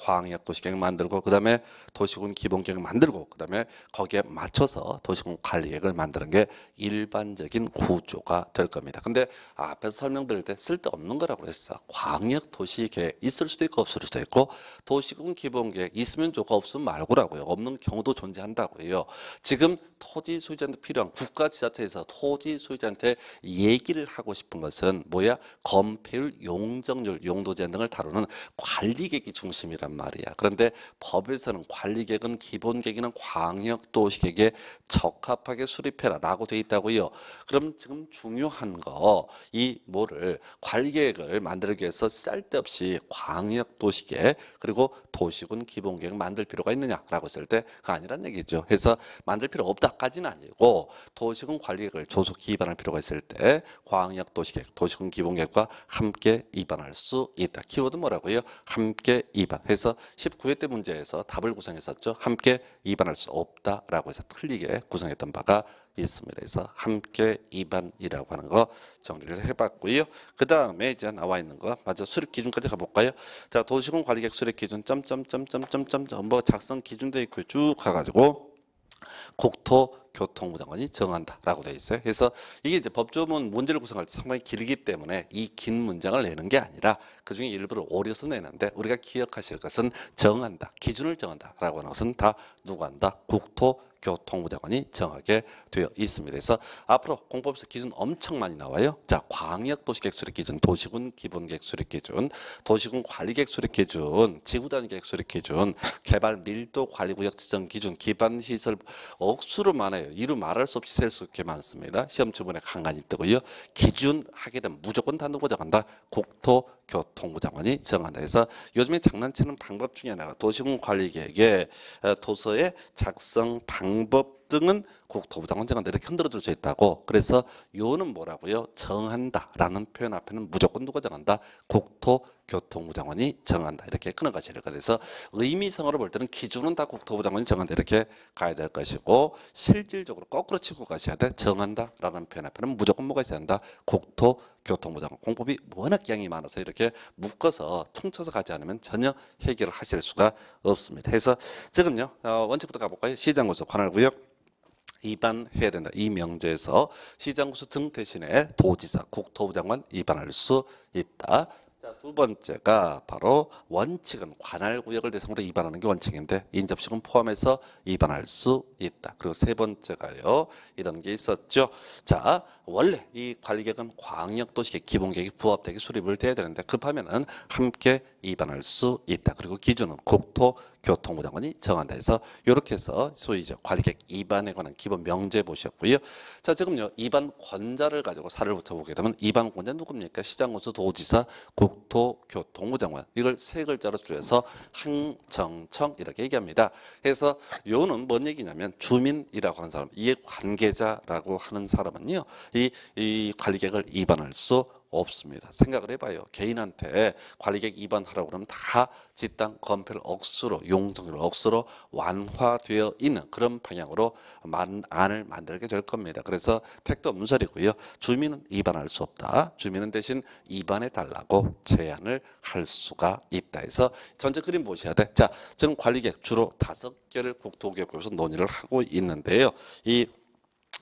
광역 도시계획 만들고 그다음에 도시군 기본계획 만들고 그다음에 거기에 맞춰서 도시군 관리계획을 만드는 게 일반적인 구조가 될 겁니다. 근데 앞에서 설명드릴 때 쓸데없는 거라고 했어. 광역 도시계획 있을 수도 있고 없을 수도 있고 도시군 기본계획 있으면 좋고 없으면 말고라고요. 없는 경우도 존재한다고요. 지금 토지 소유자한테 필요한 국가 지자체에서 토지 소유자한테 얘기를 하고 싶은 것은 뭐야? 건폐율, 용적률, 용도 제한 등을 다루는 관리계획이 중심이라면 있단 말이야. 그런데 법에서는 관리계획은 기본계획은 광역도시계획에 적합하게 수립해라라고 돼 있다고요. 그럼 지금 중요한 거이 뭐를 관리계획을 만들기 위해서 쌀 데없이 광역도시계 획 그리고 도시군 기본계획 만들 필요가 있느냐라고 했을 때가 그 아니란 얘기죠. 그래서 만들 필요 없다까지는 아니고 도시군 관리계획을 조속 기반할 필요가 있을 때 광역도시계획, 도시군 기본계획과 함께 입안할 수 있다. 키워드 뭐라고요? 함께 입안. 그래서 19회 때 문제에서 답을 구성했었죠. 함께 이반할 수 없다라고 해서 틀리게 구성했던 바가 있습니다. 그래서 함께 이반이라고 하는 거 정리를 해봤고요. 그 다음에 이제 나와 있는 거 맞아 수립 기준까지 가볼까요? 자 도시군 관리객 수립 기준 점점점점점점 뭐 작성 기준도 있고 쭉 가가지고 국토교통부 장관이 정한다라고 되어 있어요. 그래서 이게 이제 법조문 문제를 구성할 때 상당히 길기 때문에 이 긴 문장을 내는 게 아니라 그중에 일부를 오려서 내는데 우리가 기억하실 것은 정한다, 기준을 정한다라고 하는 것은 다 누가 한다? 국토 교통부장관이 정하게 되어 있습니다. 그래서 앞으로 공법에서 기준 엄청 많이 나와요. 자, 광역 도시객 수립 기준, 도시군 기본 객 수립 기준, 도시군 관리 객 수립 기준, 지구 단위 객 수립 기준, 개발 밀도 관리 구역 지정 기준, 기반 시설 억수로 많아요. 이루 말할 수 없이 셀 수 있게 많습니다. 시험 주문에 간간히 뜨고요. 기준 하게 되면 무조건 단독 보장한다. 국토 교통부 장관이 정한다. 그래서 요즘에 장난치는 방법 중에 하나가 도시군 관리계획의 도서의 작성 방법 등은 국토부장 관장은 이렇게 흔들어줄 수 있다고 그래서 요는 뭐라고요? 정한다라는 표현 앞에는 무조건 누가 정한다? 국토교통부 장관이 정한다 이렇게 크는 것이 될것 그래서 의미성으로 볼 때는 기준은 다 국토부 장관이 정한다 이렇게 가야 될 것이고 실질적으로 거꾸로 치고 가셔야 돼 정한다라는 표현 앞에는 무조건 뭐가 있어야 한다? 국토 교통부장 공법이 워낙 양이 많아서 이렇게 묶어서 퉁쳐서 가지 않으면 전혀 해결을 하실 수가 없습니다. 그래서 지금요 어, 원칙부터 가볼까요? 시장 구조 관할 구역 입안해야 된다. 이 명제에서 시장구수 등 대신에 도지사, 국토부 장관 입안할 수 있다. 자, 두 번째가 바로 원칙은 관할 구역을 대상으로 입안하는 게 원칙인데 인접식은 포함해서 입안할 수 있다. 그리고 세 번째가요. 이런 게 있었죠. 자, 원래 이 관리계획은 광역도시계 기본계획이 부합되게 수립을 돼야 되는데 급하면은 그 함께 입안할 수 있다. 그리고 기준은 국토 교통부 장관이 정한다 해서 이렇게 해서 소위 이제 관리객 위반에 관한 기본 명제 보셨고요. 자 지금요 위반 권자를 가지고 살을 붙여보게 되면 위반 권자 누굽니까? 시장군수 도지사 국토교통부 장관 이걸 세 글자로 줄여서 항정청 이렇게 얘기합니다. 그래서 요는 뭔 얘기냐면 주민이라고 하는 사람 이해 관계자라고 하는 사람은요 이, 이 관리객을 위반할 수 없습니다. 생각을 해봐요. 개인한테 관리객입위하라고 그러면 다 집단 건폐를 억수로 용적률 억수로 완화되어 있는 그런 방향으로 만, 안을 만들게 될 겁니다. 그래서 택도 문는 소리고요. 주민은 입반할수 없다. 주민은 대신 입반해 달라고 제안을 할 수가 있다 해서 전체 그림 보셔야 돼. 자, 지금 관리객 주로 다섯 개를 국토교육부에서 논의를 하고 있는데요. 이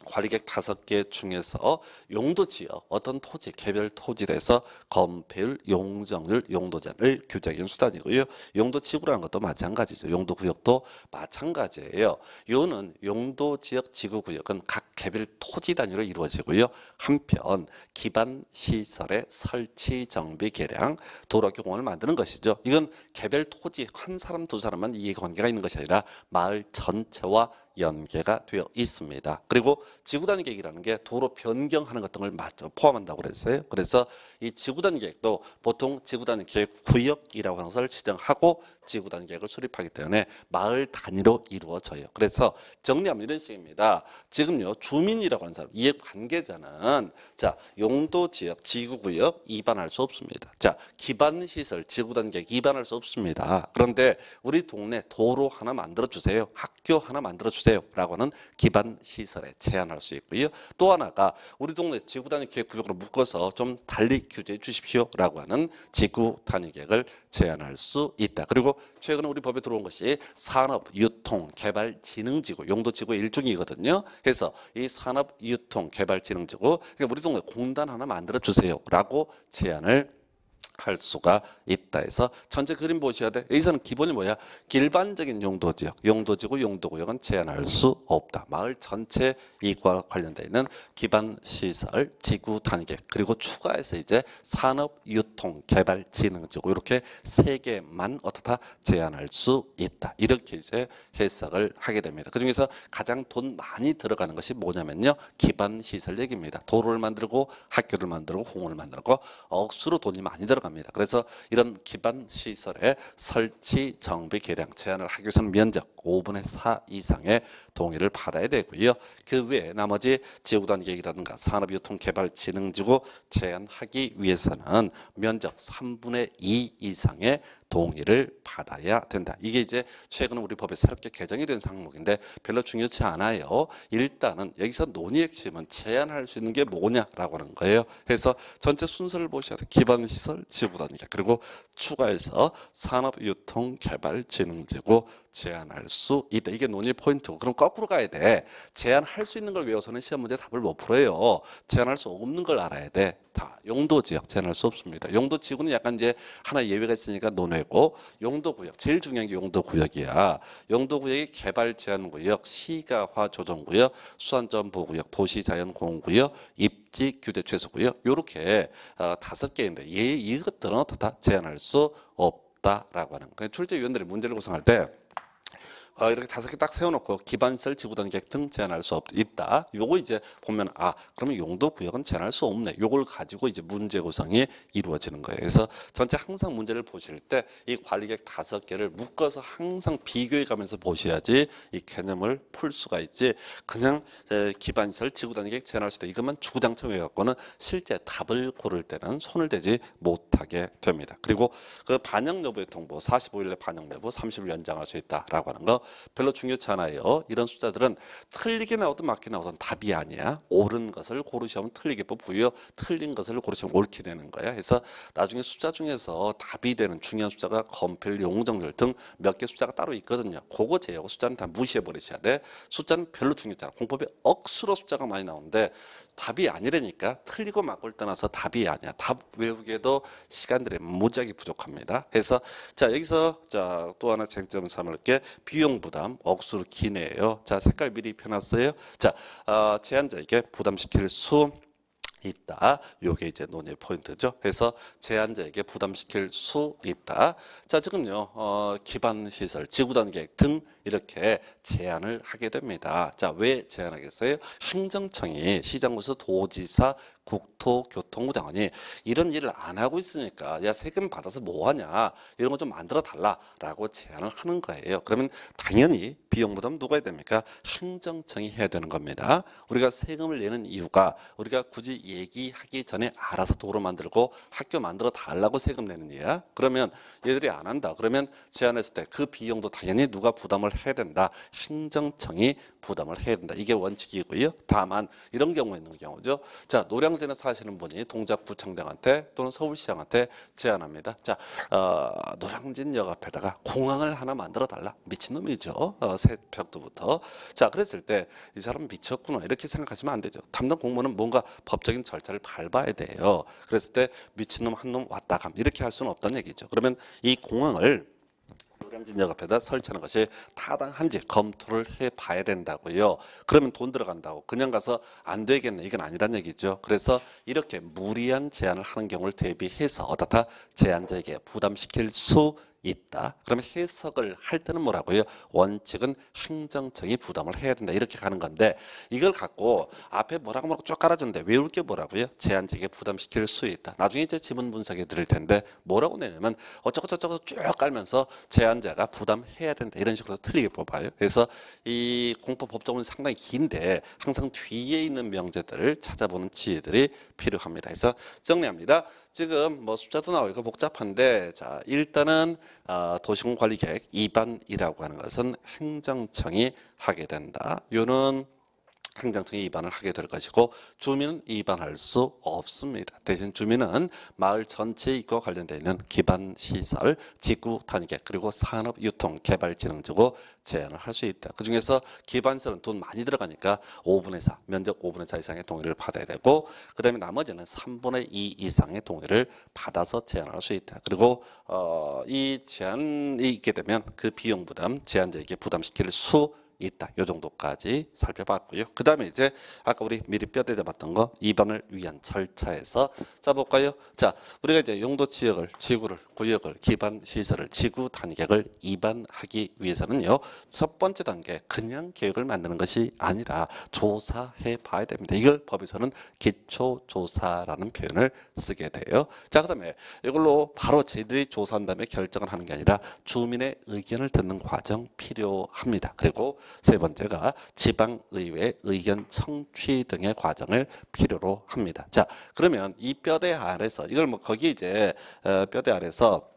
관리객 다섯 개 중에서 용도 지역, 어떤 토지, 개별 토지에서 건폐율, 용적률, 용도제을 규제하는 수단이고요. 용도 지구라는 것도 마찬가지죠. 용도 구역도 마찬가지예요. 요는 용도 지역 지구 구역은 각 개별 토지 단위로 이루어지고요. 한편 기반 시설의 설치 정비 개량, 도로 경원을 만드는 것이죠. 이건 개별 토지 한 사람 두 사람만 이해관계가 있는 것이 아니라 마을 전체와 연계가 되어 있습니다. 그리고 지구단위 계획이라는 게 도로 변경하는 것 등을 포함한다고 그랬어요. 그래서 이 지구단 계획도 보통 지구단 계획 구역이라고 하는 것을 지정하고 지구단 계획을 수립하기 때문에 마을 단위로 이루어져요. 그래서 정리하면 이런 식입니다. 지금요 주민이라고 하는 사람 이해 관계자는 자 용도 지역 지구 구역 이반할 수 없습니다. 자 기반 시설 지구단 계획 이반할 수 없습니다. 그런데 우리 동네 도로 하나 만들어 주세요. 학교 하나 만들어 주세요라고 하는 기반 시설에 제한할 수 있고요. 또 하나가 우리 동네 지구단 계획 구역으로 묶어서 좀 달리 규제해 주십시오라고 하는 지구 단위 계획을 제안할 수 있다. 그리고 최근에 우리 법에 들어온 것이 산업 유통 개발 진흥 지구 용도 지구 일종이거든요. 그서이 산업 유통 개발 진흥 지구 그러니까 우리 동네 공단 하나 만들어 주세요라고 제안을 할 수가 있다 해서 전체 그림 보셔야 돼. 여기서는 기본이 뭐야? 일반적인 용도지역, 용도지구, 용도구역은 제한할 수 없다. 마을 전체 이과 관련되어 있는 기반시설, 지구 단계, 그리고 추가해서 이제 산업, 유통, 개발, 지능지구 이렇게 세 개만 어떻다 제한할 수 있다. 이렇게 이제 해석을 하게 됩니다. 그중에서 가장 돈 많이 들어가는 것이 뭐냐면요. 기반시설 얘기입니다. 도로를 만들고 학교를 만들고 공원을 만들고 억수로 돈이 많이 들어가는 겁니다. 그래서 이런 기반 시설의 설치 정비 계량 제한을 하기 위해서는 면적 5분의 4 이상의 동의를 받아야 되고요. 그 외에 나머지 지구단 계획이라든가 산업유통개발진흥지구 제한하기 위해서는 면적 3분의 2 이상의 동의를 받아야 된다. 이게 이제 최근 우리 법에 새롭게 개정이 된 항목인데 별로 중요치 않아요. 일단은 여기서 논의의 핵심은 제한할 수 있는 게 뭐냐라고 하는 거예요. 그래서 전체 순서를 보셔야 돼. 기반시설 지구단계 그리고 추가해서 산업유통개발진흥지구 제한할 수 있다. 이게 논의 포인트고. 그럼 거꾸로 가야 돼. 제한할 수 있는 걸 외워서는 시험 문제 답을 못 풀어요. 제한할 수 없는 걸 알아야 돼. 자, 용도 지역 제한할 수 없습니다. 용도 지구는 약간 이제 하나 예외가 있으니까 논외고 용도 구역. 제일 중요한 게 용도 구역이야. 용도 구역이 개발 제한 구역, 시가화 조정 구역, 수산점 보구역 도시 자연 공원 구역, 입지 규제 최소 구역. 요렇게 어, 다섯 개인데 얘 이것들은 다 제한할 수 없다라고 하는. 거예요. 그러니까 출제위원들이 문제를 구성할 때 어, 이렇게 다섯 개 딱 세워놓고 기반시설 지구 단계 등 제한할 수 없, 있다. 요거 이제 보면 아 그러면 용도 구역은 제한할 수 없네. 요걸 가지고 이제 문제 구성이 이루어지는 거예요. 그래서 전체 항상 문제를 보실 때 이 관리 계획 다섯 개를 묶어서 항상 비교해가면서 보셔야지 이 개념을 풀 수가 있지. 그냥 기반시설 지구 단계 제한할 수 있다. 이것만 주구장창 외갖고는 실제 답을 고를 때는 손을 대지 못하게 됩니다. 그리고 그 반영 여부의 통보 45일내 반영 여부 30일 연장할 수 있다라고 하는 거 별로 중요치 않아요. 이런 숫자들은 틀리게 나오든 맞게 나오든 답이 아니야. 옳은 것을 고르시면 틀리게 뽑고요. 틀린 것을 고르시면 옳게 되는 거야. 그래서 나중에 숫자 중에서 답이 되는 중요한 숫자가 건필, 용적률 등몇 개 숫자가 따로 있거든요. 그거 제외하고 숫자는 다 무시해버리셔야 돼. 숫자는 별로 중요치 않아. 공법에 억수로 숫자가 많이 나오는데 답이 아니라니까 틀리고 막고 떠나서 답이 아니야. 답 외우기에도 시간들이 무지하게 부족합니다. 그래서 자 여기서 자또 하나 쟁점 삼을 게 비용 부담 억수로 기네요. 자 색깔 미리 펴놨어요자 어, 제한자에게 부담시킬 수 있다. 요게 이제 논의 포인트죠. 그래서 제한자에게 부담시킬 수 있다. 자, 지금요, 어, 기반시설, 지구단계등 이렇게 제안을 하게 됩니다. 자, 왜 제안하겠어요? 행정청이 시장구서 도지사 국토교통부 장관이 이런 일을 안 하고 있으니까 야 세금 받아서 뭐 하냐 이런 거 좀 만들어 달라라고 제안을 하는 거예요. 그러면 당연히 비용 부담 누가 해야 됩니까? 행정청이 해야 되는 겁니다. 우리가 세금을 내는 이유가 우리가 굳이 얘기하기 전에 알아서 도로 만들고 학교 만들어 달라고 세금 내는 이야. 그러면 얘들이 안 한다. 그러면 제안했을 때 그 비용도 당연히 누가 부담을 해야 된다. 행정청이 부담을 해야 된다. 이게 원칙이고요. 다만 이런 경우 있는 경우죠. 자 노량진에 사시는 분이 동작구 청장한테 또는 서울시장한테 제안합니다. 자 어, 노량진역 앞에다가 공항을 하나 만들어 달라. 미친놈이죠. 어, 새벽도부터. 자 그랬을 때 이 사람 미쳤구나 이렇게 생각하시면 안 되죠. 담당 공무원은 뭔가 법적인 절차를 밟아야 돼요. 그랬을 때 미친놈 한놈 왔다 감 이렇게 할 수는 없다는 얘기죠. 그러면 이 공항을 행진역 앞에다 설치하는 것이 타당한지 검토를 해봐야 된다고요. 그러면 돈 들어간다고 그냥 가서 안 되겠네 이건 아니란 얘기죠. 그래서 이렇게 무리한 제한을 하는 경우를 대비해서 어떻다 제한자에게 부담시킬 수 있다. 그러면 해석을 할 때는 뭐라고요? 원칙은 행정청이 부담을 해야 된다. 이렇게 가는 건데 이걸 갖고 앞에 뭐라고 뭐라고 쭉 깔아주는데 외울 게 뭐라고요? 제한적에 부담시킬 수 있다. 나중에 이제 지문 분석에 들을 텐데 뭐라고 내냐면 어쩌고저쩌고 쭉 깔면서 제한자가 부담해야 된다. 이런 식으로 틀리게 뽑아요. 그래서 이 공포 법정은 상당히 긴데 항상 뒤에 있는 명제들을 찾아보는 지혜들이 필요합니다. 그래서 정리합니다. 지금 뭐 숫자도 나오고 복잡한데 자 일단은 어, 도시공관리계획 2반이라고 하는 것은 행정청이 하게 된다. 요는 행정청에 입안을 하게 될 것이고 주민은 입안할 수 없습니다. 대신 주민은 마을 전체와 관련되어 있는 기반 시설, 지구 단계 그리고 산업 유통 개발 진흥적으로 제한을 할 수 있다. 그중에서 기반시설은 돈 많이 들어가니까 5분의 4, 면적 5분의 4 이상의 동의를 받아야 되고 그 다음에 나머지는 3분의 2 이상의 동의를 받아서 제한할 수 있다. 그리고 어, 이 제한이 있게 되면 그 비용 부담, 제한자에게 부담시킬 수 있다. 요 정도까지 살펴봤고요. 그 다음에 이제 아까 우리 미리 뼈대잡았던 거 2번을 위한 절차에서 짜볼까요? 자, 우리가 이제 용도 지역을, 지구를, 구역을, 기반 시설을, 지구 단계를 이반하기 위해서는요. 첫 번째 단계, 그냥 계획을 만드는 것이 아니라 조사해 봐야 됩니다. 이걸 법에서는 기초조사라는 표현을 쓰게 돼요. 자, 그 다음에 이걸로 바로 저희들이 조사한 다음에 결정을 하는 게 아니라 주민의 의견을 듣는 과정 필요합니다. 그리고 세 번째가 지방의회 의견 청취 등의 과정을 필요로 합니다. 자, 그러면 이 뼈대 아래서 이걸 뭐 거기 이제 어, 뼈대 아래서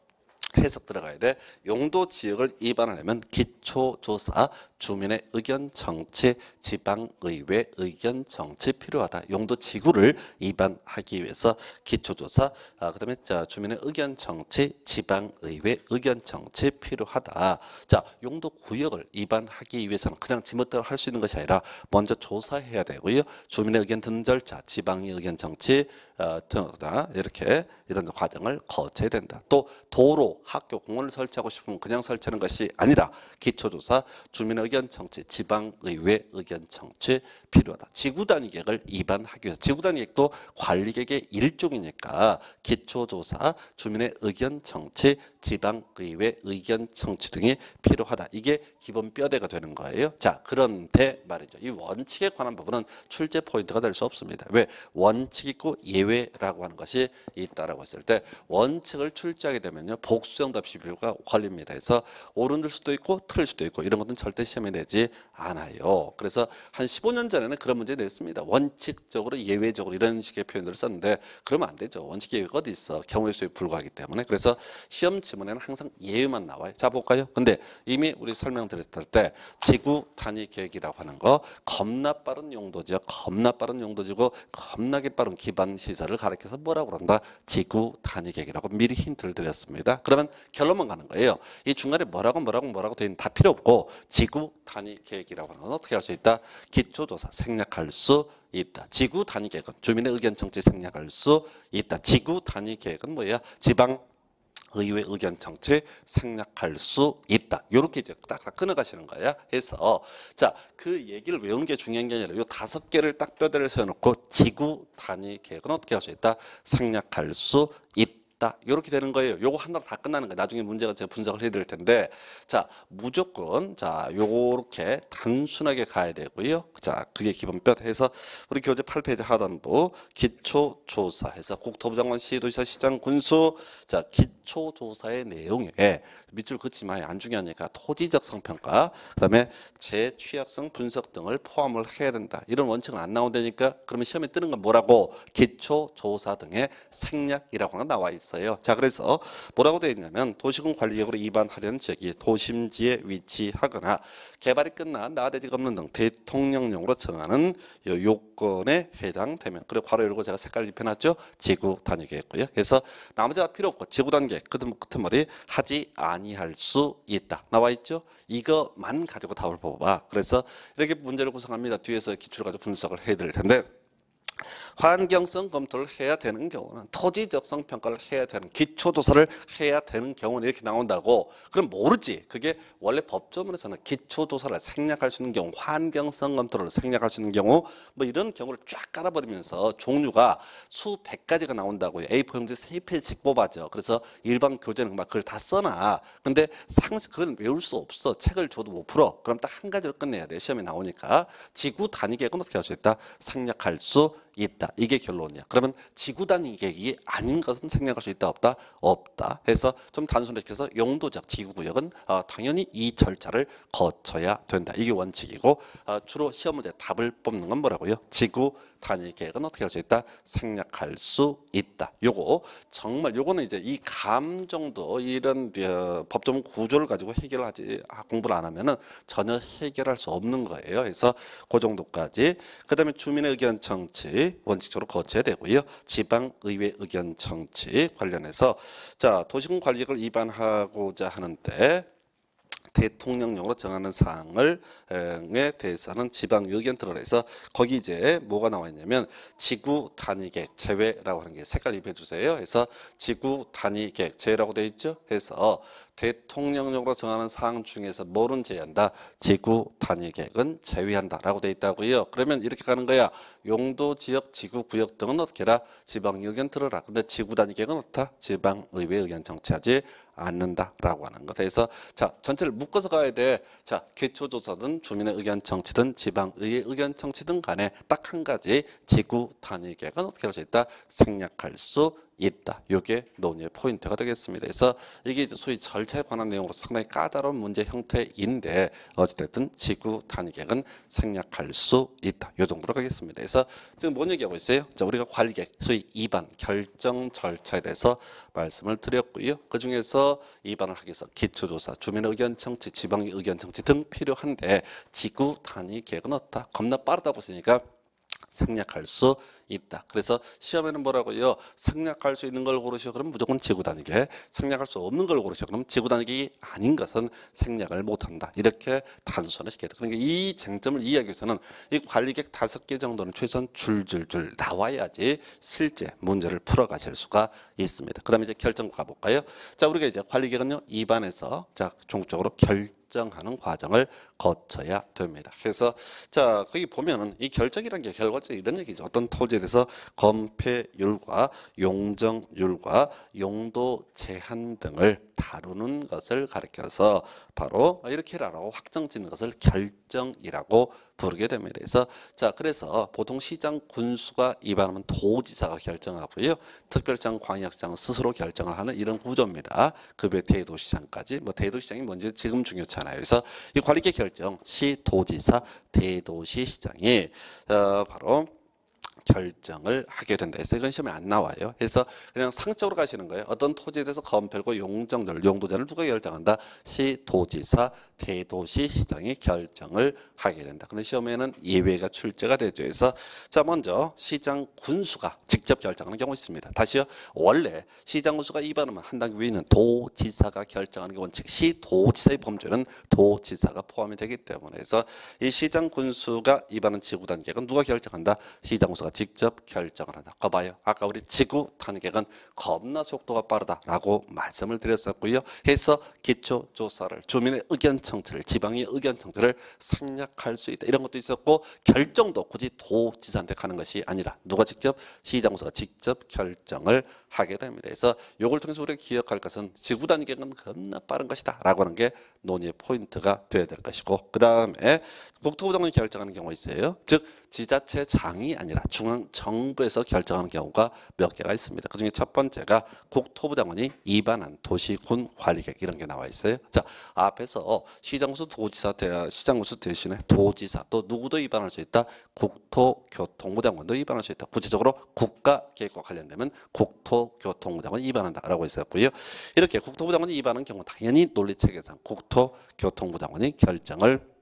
해석 들어가야 돼. 용도 지역을 입안하려면 기초조사 주민의 의견 정치, 지방의회 의견 정치 필요하다. 용도 지구를 입안하기 위해서 기초조사, 아, 그 다음에 자, 주민의 의견 정치, 지방의회 의견 정치 필요하다. 자, 용도 구역을 입안하기 위해서는 그냥 지멋대로 할 수 있는 것이 아니라 먼저 조사해야 되고요. 주민의 의견 듣는 절차, 지방의 의견 정치, 어, 등다 이렇게 이런 과정을 거쳐야 된다. 또 도로, 학교, 공원을 설치하고 싶으면 그냥 설치하는 것이 아니라 기초조사, 주민의 의견 의견 청취, 지방의회 의견 청취 필요하다. 지구단위 계획을 입안하기 위해서 지구단위 계획도 관리계획의 일종이니까 기초조사, 주민의 의견 청취, 지방의회 의견 청취 등이 필요하다. 이게 기본 뼈대가 되는 거예요. 자, 그런데 말이죠. 이 원칙에 관한 부분은 출제 포인트가 될 수 없습니다. 왜? 원칙 있고 예외라고 하는 것이 있다라고 했을 때 원칙을 출제하게 되면요. 복수형 답시 비율과 걸립니다. 그래서 오른 들 수도 있고 틀릴 수도 있고 이런 것은 절대 시험 체면되지 않아요. 그래서 한 15년 전에는 그런 문제 냈습니다. 원칙적으로 예외적으로 이런 식의 표현들을 썼는데 그러면 안 되죠. 원칙 예외가 어디 있어? 경우의 수에 불과하기 때문에 그래서 시험 지문에는 항상 예외만 나와요. 자 볼까요? 근데 이미 우리 설명드렸을 때 지구 단위 계획이라고 하는 거 겁나 빠른 용도죠. 겁나 빠른 용도지고 겁나게 빠른 기반 시설을 가리켜서 뭐라고 그런다? 지구 단위 계획이라고 미리 힌트를 드렸습니다. 그러면 결론만 가는 거예요. 이 중간에 뭐라고 뭐라고 뭐라고 있는 다 필요 없고 지구 단위 계획이라고 하는 건 어떻게 할 수 있다? 기초조사 생략할 수 있다. 지구 단위 계획은 주민의 의견 청취 생략할 수 있다. 지구 단위 계획은 뭐야? 지방 의회 의견 정치 생략할 수 있다. 요렇게 이제 딱 끊어가시는 거야. 해서 자그 얘기를 외우는 게 중요한 게 아니라 요 다섯 개를 딱 뼈대를 세워놓고 지구 단위 계획은 어떻게 할 수 있다? 생략할 수 있다. 있다. 이렇게 되는 거예요. 요거 하나로 다 끝나는 거예요. 나중에 문제가 제가 분석을 해드릴 텐데 자 무조건 자 요렇게 단순하게 가야 되고요. 자 그게 기본뼈 해서 우리 교재 8페이지 하단부 기초조사해서 국토부 장관 시도지사 시장 군수 자 기초조사의 내용에 예. 밑줄 긋지 마요. 안 중요하니까 토지적 성평가, 그다음에 재취약성 분석 등을 포함을 해야 된다. 이런 원칙은 안 나온다니까 그러면 시험에 뜨는 건 뭐라고? 기초 조사 등의 생략이라고 나와 있어요. 자, 그래서 뭐라고 되어 있냐면 도시군 관리역으로 위반하려는 지역이 도심지에 위치하거나 개발이 끝난 나대지가 없는 등 대통령령으로 정하는 요건에 해당되면 그리고 괄호 열고 제가 색깔 을 입혀놨죠. 지구 단위겠고요. 그래서 나머지가 필요 없고 지구 단계 끄트머리 뭐, 하지 않 아니할 수 있다. 나와 있죠? 이거만 가지고 답을 뽑봐 그래서 이렇게 문제를 구성합니다. 뒤에서 기출을 가지고 분석을 해드릴 텐데 환경성 검토를 해야 되는 경우는 토지 적성 평가를 해야 되는 기초 조사를 해야 되는 경우는 이렇게 나온다고 그럼 모르지 그게 원래 법조문에서는 기초 조사를 생략할 수 있는 경우 환경성 검토를 생략할 수 있는 경우 뭐 이런 경우를 쫙 깔아버리면서 종류가 수백 가지가 나온다고요 A4 용지 세 페이지씩 뽑아죠 그래서 일반 교재는 막 그걸 다 써놔 근데 상식 그걸 외울 수 없어 책을 줘도 못 풀어 그럼 딱 한 가지를 끝내야 돼 시험에 나오니까 지구 단위 계획은 어떻게 할 수 있다 생략할 수 있다. 이게 결론이야. 그러면 지구 단위 계획이 아닌 것은 생략할 수 있다 없다 없다. 해서 좀단순시켜서 용도적 지구 구역은 어, 당연히 이 절차를 거쳐야 된다. 이게 원칙이고 어, 주로 시험을 때 답을 뽑는 건 뭐라고요? 지구 단위 계획은 어떻게 할 수 있다? 생략할 수 있다. 요거 정말 요거는 이제 이 감정도 이런 어, 법조문 구조를 가지고 해결하지 아, 공부를 안 하면은 전혀 해결할 수 없는 거예요. 그래서 그 정도까지. 그다음에 주민의 의견 청취 원칙적으로 거쳐야 되고요. 지방 의회 의견 청취 관련해서 자 도시군 관리를 입안하고자 하는데 대통령령으로 정하는 사항을에 대해서는 지방 의견 들어내서 거기 이제 뭐가 나와 있냐면 지구 단위 계획 제외라고 하는 게 색깔 입혀 주세요. 해서 지구 단위 계획 제외라고 돼 있죠. 해서 대통령령으로 정하는 사항 중에서 뭐는 제외한다? 지구 단위 계획은 제외한다라고 돼 있다고요. 그러면 이렇게 가는 거야. 용도, 지역, 지구, 구역 등은 어떻게라? 지방 의견 들어라. 근데 지구 단위 계획은 어떻다? 지방 의회 의견 정치하지 않는다라고 하는 것. 그래서 자 전체를 묶어서 가야 돼. 자 기초조사든 주민의 의견 청취든 지방의회 의견 청취든 간에 딱 한 가지 지구 단위계획은 어떻게 할수 있다? 생략할 수 있다. 이게 논의의 포인트가 되겠습니다. 그래서 이게 소위 절차에 관한 내용으로 상당히 까다로운 문제 형태인데 어찌됐든 지구 단위객은 생략할 수 있다. 이 정도로 가겠습니다. 그래서 지금 뭔 얘기하고 있어요? 자, 우리가 관리객, 소위 2반 결정 절차에 대해서 말씀을 드렸고요. 그중에서 2반을 하기 위해서 기초조사, 주민 의견 청취, 지방 의견 청취 등 필요한데 지구 단위계획은 어떻다? 겁나 빠르다 보시니까 생략할 수 있다. 그래서 시험에는 뭐라고요? 생략할수 있는 걸 고르셔 그럼 무조건 지구 단위계. 생략할수 없는 걸 고르셔 그럼 지구 단위계 아닌 것은 생략을 못 한다. 이렇게 단순화 시켜야 그러니까 이 쟁점을 이해하기 위해서는 이 관리객 다섯 개 정도는 최소한 줄줄줄 나와야지 실제 문제를 풀어 가실 수가 있습니다. 그다음에 이제 결정 가볼까요? 자, 우리가 이제 관리객은요. 입안에서 자, 종적으로 결 결정하는 과정을 거쳐야 됩니다. 그래서 자 거기 보면은 이 결정이란 게 결과적으로 이런 얘기죠. 어떤 토지 번째 돼서 건폐율과 용적률과 용도 제한 등을 다루는 것을 가리켜서 바로 이렇게라고 확정 짓는 것을 결정이라고 부르게 됩니다. 그래서 자 그래서 보통 시장 군수가 입안하면 도지사가 결정하고요. 특별장광역시장 스스로 결정을 하는 이런 구조입니다. 급의 그 대도시장까지 뭐 대도시장이 뭔지 지금 중요찮아요. 그래서 이 관리계 결정 시도지사 대도시시장이 어, 바로 결정을 하게 된다. 그래서 이건 시험에 안 나와요. 그래서 그냥 상적으로 가시는 거예요. 어떤 토지에 대해서 건별고 용적 률 용도자를 누가 결정한다? 시도지사 대도시 시장이 결정을 하게 된다. 그런 시험에는 예외가 출제가 되죠. 그래서 자 먼저 시장 군수가 직접 결정하는 경우 있습니다. 다시요. 원래 시장 군수가 입안하면 한 단계 위는 에 도지사가 결정하는 게 원칙. 시도지사의 범죄는 도지사가 포함이 되기 때문에 그래서 이 시장 군수가 입안한 지구 단계는 누가 결정한다? 시장 군수가 직접 결정을 한다. 봐봐요. 아까 우리 지구 단계는 겁나 속도가 빠르다라고 말씀을 드렸었고요. 해서 기초조사를 주민의 의견 청취를 지방의 의견 청취를 생략할 수 있다. 이런 것도 있었고 결정도 굳이 도지사한테 가는 것이 아니라 누가 직접 시장구서가 직접 결정을 하게 됩니다. 그래서 이걸 통해서 우리가 기억할 것은 지구 단계는 겁나 빠른 것이다 라고 하는 게 논의의 포인트가 돼야 될 것이고 그 다음에 국토부 장관이 결정하는 경우가 있어요. 즉 지자체 장이 아니라 중앙정부에서 결정하는 경우가 몇 개가 있습니다. 그중에 첫 번째가 국토부 장관이 입안한 도시군 관리계획 이런 게 나와 있어요. 자 앞에서 시장구수 도지사 대, 시장구수 대신에 도지사 또 누구도 입안할 수 있다. 국토교통부 장관도 입안할 수 있다. 구체적으로 국가계획과 관련되면 국토 국토교통부장관이 입안한다라고 있었고요. 이렇게 국토부 장관이 위반한 경우 당연히 논리체계상 국토교통부 장관이 결정을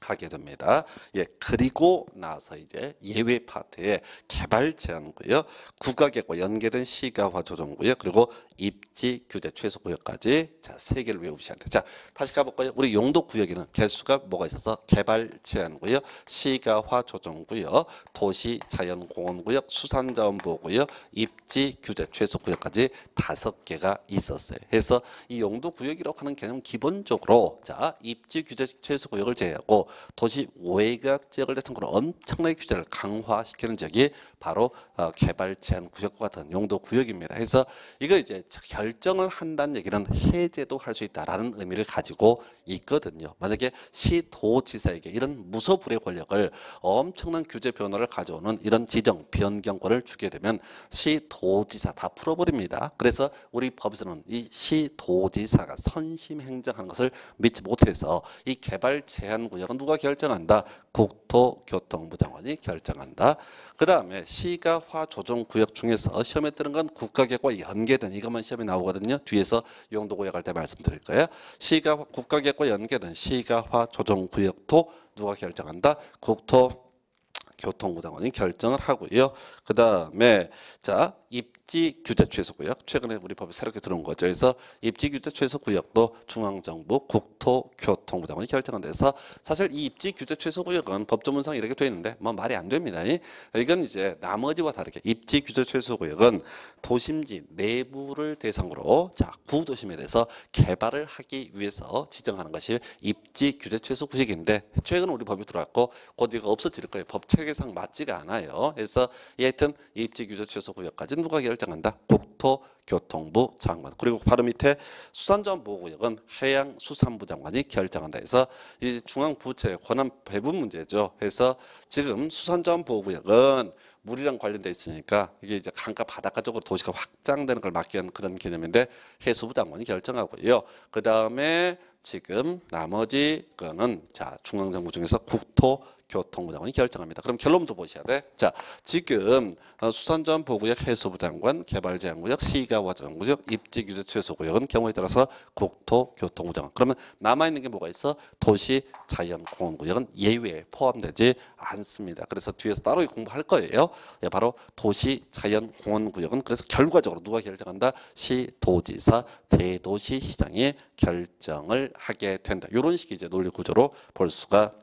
하게 됩니다. 예, 그리고 나서 이제 예외 파트에 개발 제한고요, 국가계획 연계된 시가화 조정고요, 그리고 입지, 규제, 최소 구역까지 자, 세 개를 외우시면 돼요. 자, 다시 가볼까요? 우리 용도 구역에는 개수가 뭐가 있어서 개발 제한 구역, 시가화 조정 구역, 도시 자연 공원 구역, 수산 자원 보호 구역, 입지, 규제, 최소 구역까지 다섯 개가 있었어요. 해서 이 용도 구역이라고 하는 개념 기본적으로 자, 입지, 규제, 최소 구역을 제외하고 도시 외곽 지역을 대상으로 엄청나게 규제를 강화시키는 지역이 바로 어, 개발 제한 구역과 같은 용도 구역입니다. 해서 이거 이제 결정을 한다는 얘기는 해제도 할 수 있다라는 의미를 가지고 있거든요. 만약에 시도지사에게 이런 무소불의 권력을 엄청난 규제 변화를 가져오는 이런 지정 변경권을 주게 되면 시도지사 다 풀어버립니다. 그래서 우리 법에서는 이 시도지사가 선심 행정하는 것을 믿지 못해서 이 개발 제한 구역은 누가 결정한다? 국토교통부 장관이 결정한다. 그 다음에 시가화 조정 구역 중에서 시험에 뜨는 건 국가계획과 연계된 이것만 시험에 나오거든요. 뒤에서 용도 구역할 때 말씀드릴 거예요. 시가 국가계획과 연계된 시가화 조정 구역도 누가 결정한다? 국토 교통부장관이 결정을 하고요. 그 다음에 자 입지 규제 최소 구역 최근에 우리 법에 새롭게 들어온 거죠. 그래서 입지 규제 최소 구역도 중앙정부 국토교통부장관이 결정한 데서 사실 이 입지 규제 최소 구역은 법조문상 이렇게 되어 있는데 뭐 말이 안 됩니다. 이건 이제 나머지와 다르게 입지 규제 최소 구역은 도심지 내부를 대상으로 자 구도심에 대해서 개발을 하기 위해서 지정하는 것이 입지 규제 최소 구역인데 최근 우리 법이 들어왔고 곧 이거 없어질 거예요. 법 체계상 맞지가 않아요. 그래서 여하튼 입지 규제 최소 구역까지는 승부가 결정한다. 국토교통부 장관. 그리고 바로 밑에 수산전보호구역은 해양수산부 장관이 결정한다 해서 이 중앙부처의 권한 배분 문제죠. 해서 지금 수산전보호구역은 물이랑 관련돼 있으니까 이게 이제 강가 바닷가 쪽으로 도시가 확장되는 걸 막기 위한 그런 개념인데 해수부 장관이 결정하고요. 그 다음에 지금 나머지 거는 자 중앙정부 중에서 국토 교통부 장관이 결정합니다. 그럼 결론도 보셔야 돼. 자, 지금 어, 수산점 보구역 해수부 장관, 개발제한구역, 시가와 전구역, 입지규제 최소구역은 경우에 따라서 국토교통부 장관. 그러면 남아있는 게 뭐가 있어? 도시 자연공원구역은 예외에 포함되지 않습니다. 그래서 뒤에서 따로 공부할 거예요. 예, 바로 도시 자연공원구역은 그래서 결과적으로 누가 결정한다? 시도지사 대도시 시장이 결정을 하게 된다. 이런 식의 이제 논리 구조로 볼 수가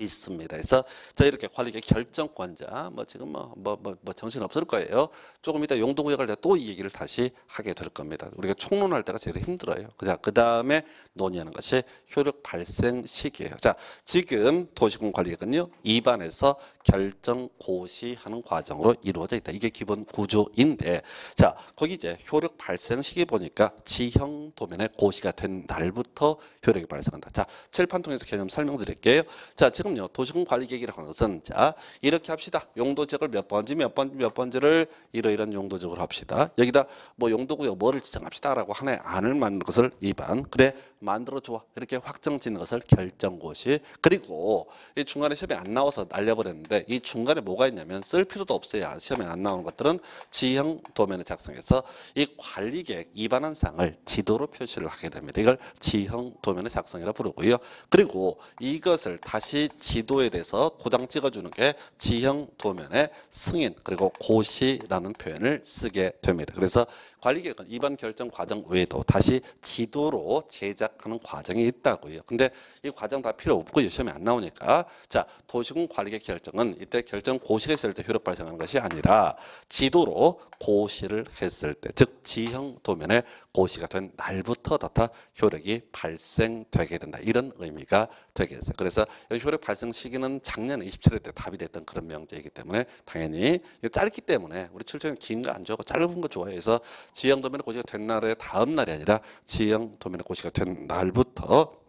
있습니다. 그래서 저희 이렇게 관리계 결정권자 뭐 지금 뭐뭐뭐 뭐, 정신 없을 거예요. 조금 이따 용도구역을때또이 얘기를 다시 하게 될 겁니다. 우리가 총론할 때가 제일 힘들어요. 그자 그 다음에 논의하는 것이 효력 발생 시기예요. 자 지금 도시군 관리계는요 입안에서 결정 고시하는 과정으로 이루어져 있다. 이게 기본 구조인데 자 거기 이제 효력 발생 시기 보니까 지형 도면에 고시가 된 날부터 효력이 발생한다. 자 칠판 통해서 개념 설명드릴게요. 자 지금 그럼요. 도시군관리 계획이라고 하는 것은 자 이렇게 합시다. 용도 지역을 몇 번지 몇 번지 몇 번지를 이러이러한 용도 지역으로 합시다. 여기다 뭐 용도구역 뭐를 지정합시다라고 하나의 안을 만드는 것을 이반 그래 만들어 줘 이렇게 확정 짓는 것을 결정고시 그리고 이 중간에 시험에 안 나와서 날려버렸는데 이 중간에 뭐가 있냐면 쓸 필요도 없어요. 시험에 안 나오는 것들은 지형 도면을 작성해서 이 관리계획 위반한 사항을 지도로 표시를 하게 됩니다. 이걸 지형 도면의 작성이라 부르고요. 그리고 이것을 다시 지도에 대해서 고장 찍어주는 게 지형 도면의 승인 그리고 고시라는 표현을 쓰게 됩니다. 그래서 관리계획은 이번 결정 과정 외에도 다시 지도로 제작하는 과정이 있다고요. 근데 이 과정 다 필요 없고 시험에 안 나오니까 자 도시군 관리계획 결정은 이때 결정 고시가 있을 때 효력 발생하는 것이 아니라 지도로 고시를 했을 때, 즉 지형 도면에 고시가 된 날부터 나타 효력이 발생되게 된다. 이런 의미가 되겠어요. 그래서 효력 발생 시기는 작년 2 7일때 답이 됐던 그런 명제이기 때문에 당연히 짧기 때문에 우리 출처는 긴 거 안 좋아하고 짧은 거 좋아해서 지형 도면에 고시가 된 날의 다음 날이 아니라 지형 도면에 고시가 된 날부터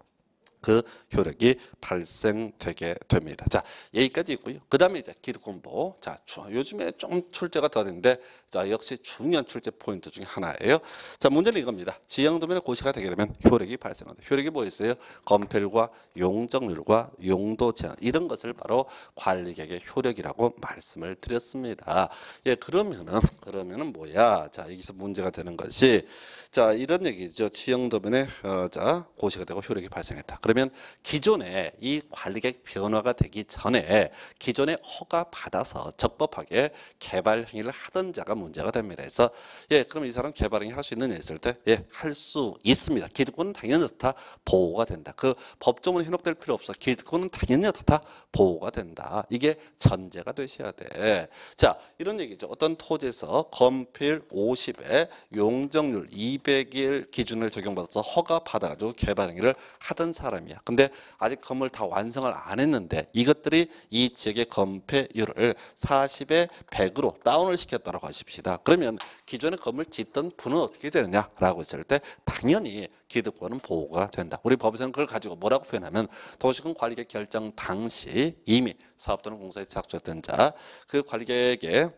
그 효력이 발생되게 됩니다. 자, 여기까지 있고요. 그 다음에 이제 기득 공보. 자, 요즘에 좀 출제가 덜는데 자, 역시 중요한 출제 포인트 중에 하나예요. 자, 문제는 이겁니다. 지형도면의 고시가 되게 되면 효력이 발생한다. 효력이 뭐 있어요? 건폐율과 용적률과 용도 제한 이런 것을 바로 관리객의 효력이라고 말씀을 드렸습니다. 예, 그러면은 그러면은 뭐야? 자, 여기서 문제가 되는 것이 자, 이런 얘기죠. 지형도면의 어, 자, 고시가 되고 효력이 발생했다. 그러면 기존에 이 관리객 변화가 되기 전에 기존에 허가 받아서 적법하게 개발 행위를 하던 자가 문제가 됩니다. 그래서 예, 그럼 이 사람 개발행위 할 수 있는 했을 때 예, 할 수 있습니다. 기득권은 당연히 좋다 보호가 된다. 그 법조문에 현혹될 필요 없어. 기득권은 당연히 좋다 보호가 된다. 이게 전제가 되셔야 돼. 자, 이런 얘기죠. 어떤 토지에서 건필 50에 용적률 200일 기준을 적용받아서 허가 받아가지고 개발행위를 하던 사람이야. 근데 아직 건물 다 완성을 안 했는데 이것들이 이 지역의 건폐율을 40에 100으로 다운을 시켰다고 하십시오. 줍시다. 그러면 기존에 건물 짓던 분은 어떻게 되느냐라고 했을 때 당연히 기득권은 보호가 된다. 우리 법에서는 그걸 가지고 뭐라고 표현하면 도시군 관리계 결정 당시 이미 사업 또는 공사에 작수된자그 관리계에게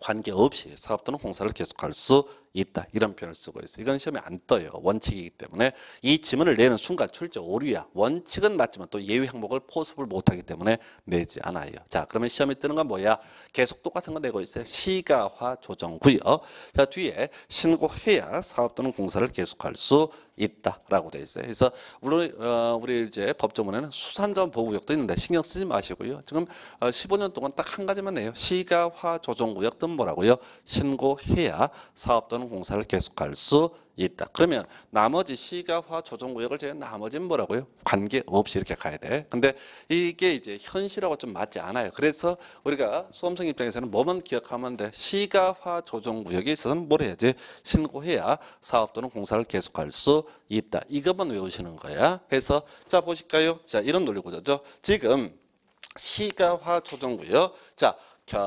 관계없이 사업 또는 공사를 계속할 수 있다. 이런 표현을 쓰고 있어요. 이건 시험에 안 떠요. 원칙이기 때문에 이 지문을 내는 순간 출제 오류야. 원칙은 맞지만 또 예외 항목을 포섭을 못하기 때문에 내지 않아요. 자 그러면 시험에 뜨는 건 뭐야? 계속 똑같은 거 내고 있어요. 시가화 조정구역. 자 뒤에 신고해야 사업 또는 공사를 계속할 수 있다라고 돼 있어요. 그래서 물론 어, 우리 이제 법조문에는 수산점 보호구역도 있는데 신경 쓰지 마시고요. 지금 어, 15년 동안 딱 한 가지만 내요. 시가화 조정구역 등 뭐라고요? 신고해야 사업 또는 하는 공사를 계속할 수 있다. 그러면 나머지 시가화 조정구역을 제외한 나머지는 뭐라고요? 관계없이 이렇게 가야 돼. 근데 이게 이제 현실하고 좀 맞지 않아요. 그래서 우리가 수험생 입장에서는 뭐만 기억하면 돼. 시가화 조정구역에 있어서는 뭘 해야지? 신고해야 사업 또는 공사를 계속할 수 있다. 이것만 외우시는 거야. 해서 자 보실까요? 자 이런 논리 구조죠. 지금 시가화 조정구역. 자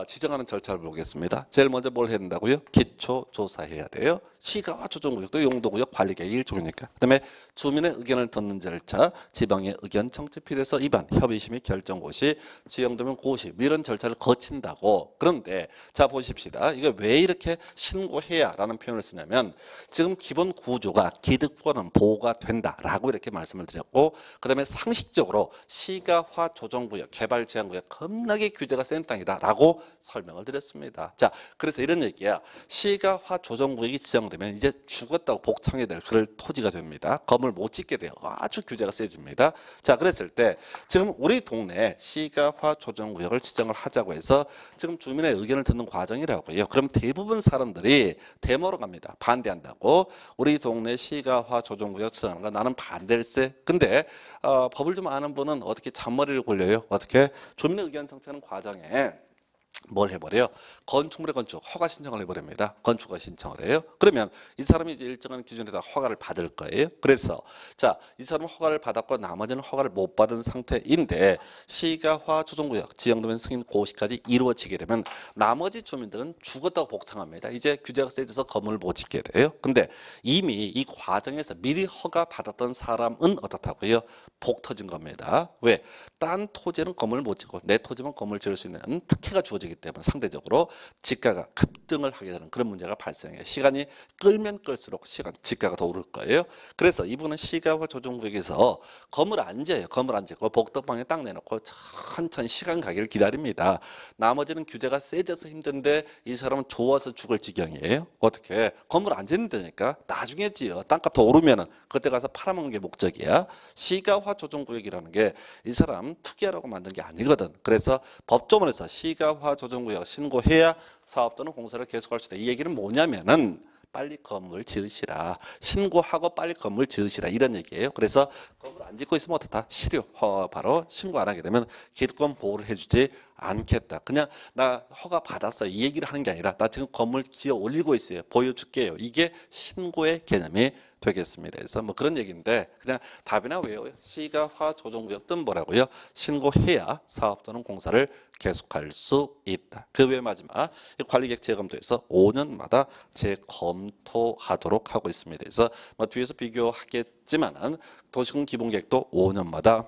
지정하는 절차를 보겠습니다. 제일 먼저 뭘 해야 된다고요? 기초조사해야 돼요. 시가와 조정구역도 용도구역 관리계의 일종이니까. 그다음에 주민의 의견을 듣는 절차, 지방의 의견 청취 필요해서 입안, 협의심및 결정 고시, 지형도면 고시 뭐 이런 절차를 거친다고. 그런데 자 보십시다. 이거 왜 이렇게 신고해야라는 표현을 쓰냐면 지금 기본 구조가 기득권은 보호가 된다라고 이렇게 말씀을 드렸고 그다음에 상식적으로 시가화 조정구역, 개발 제한구역 겁나게 규제가 센 땅이다라고 설명을 드렸습니다. 자, 그래서 이런 얘기야. 시가화 조정구역이 지정돼 되면 이제 죽었다고 복창해야 될 그럴 토지가 됩니다. 건물 못 짓게 돼요. 아주 규제가 세집니다. 자, 그랬을 때 지금 우리 동네 시가화 조정구역을 지정을 하자고 해서 지금 주민의 의견을 듣는 과정이라고요. 그럼 대부분 사람들이 데모로 갑니다. 반대한다고 우리 동네 시가화 조정구역 지정하는 거 나는 반대일세. 근데 어, 법을 좀 아는 분은 어떻게 잔머리를 굴려요? 어떻게 주민의 의견 성취하는 과정에 뭘 해버려요? 건축물의 건축 허가 신청을 해버립니다. 건축허 신청을 해요. 그러면 이 사람이 이제 일정한 기준에서 허가를 받을 거예요. 그래서 자 이 사람은 허가를 받았고 나머지는 허가를 못 받은 상태인데 시가화 조정구역 지형도면 승인 고시까지 이루어지게 되면 나머지 주민들은 죽었다고 복창합니다. 이제 규제가 세져서 건물을 못 짓게 돼요. 근데 이미 이 과정에서 미리 허가 받았던 사람은 어떻다고요? 복 터진 겁니다. 왜? 딴 토지는 건물을 못 짓고 내 토지만 건물 지을 수 있는 특혜가 주어지기 때문에 상대적으로 지가가 급등을 하게 되는 그런 문제가 발생해요. 시간이 끌면 끌수록 시간 지가가 더 오를 거예요. 그래서 이분은 시가와 조정국에서 검을 앉아요. 검을 앉고 복덕방에 딱 내놓고 천천히 시간 가기를 기다립니다. 나머지는 규제가 세져서 힘든데 이 사람은 좋아서 죽을 지경이에요. 어떻게 검을 앉았다니까 나중에 지요. 땅값 더오르면 그때 가서 팔아먹는 게 목적이야. 시가화 조정구역이라는 게 이 사람 투기하라고 만든 게 아니거든. 그래서 법조문에서 시가화 조정구역 신고해야 그래야 사업 또는 공사를 계속할 수 있다. 이 얘기는 뭐냐면은 빨리 건물 지으시라. 신고하고 빨리 건물 지으시라. 이런 얘기예요. 그래서 건물 안 짓고 있으면 어떻다? 실효. 허, 바로 신고 안 하게 되면 기득권 보호를 해주지 않겠다. 그냥 나 허가 받았어이 얘기를 하는 게 아니라 나 지금 건물 지어 올리고 있어요. 보여줄게요. 이게 신고의 개념이 되겠습니다. 그래서 뭐 그런 얘기인데 그냥 답이나 외워요. 시가화 조정구역 뜸뭐라고요 신고해야 사업 또는 공사를 계속할 수 있다. 그 외 마지막 관리객 재검토에서 5년마다 재검토하도록 하고 있습니다. 그래서 뭐 뒤에서 비교하겠지만은 도시군 기본계획도 5년마다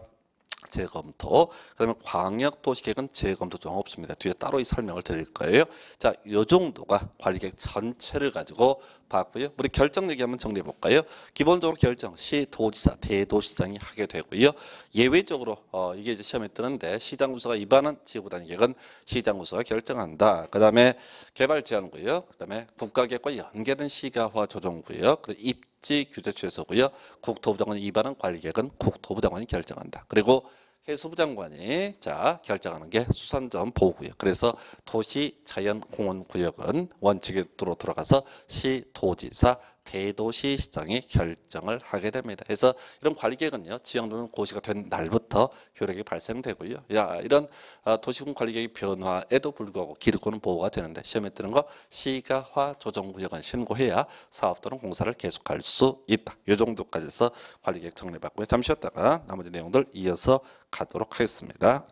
재검토, 그 다음에 광역도시계획은 재검토 좀 없습니다. 뒤에 따로 이 설명을 드릴 거예요. 자, 요 정도가 관리계획 전체를 가지고 봤고요. 우리 결정 얘기하면 정리해 볼까요? 기본적으로 결정, 시, 도지사, 대도시장이 하게 되고요. 예외적으로 어, 이게 이제 시험에 뜨는데 시장구서가 입안한 지구단위 계획은 시장구서가 결정한다. 그 다음에 개발제한구역, 그 다음에 국가계획과 연계된 시가화 조정구역, 입 납치 규제 취소고요. 국토부 장관 이반한 관리 계획은 국토부 장관이 결정한다. 그리고 해수부 장관이 자 결정하는 게 수산점 보호구역. 그래서 도시 자연공원 구역은 원칙으로 들어가서 시 도지사 대도시 시장이 결정을 하게 됩니다. 그래서 이런 관리 계획은요. 지역론 고시가 된 날부터 효력이 발생되고요. 야, 이런 아, 도시군 관리 계획 변화에도 불구하고 기득권은 보호가 되는데 시험에 뜨는 거 시가화 조정구역은 신고해야 사업 또는 공사를 계속할 수 있다. 이 정도까지 해서 관리 계획 정리받고요. 잠시 쉬었다가 나머지 내용들 이어서 가도록 하겠습니다.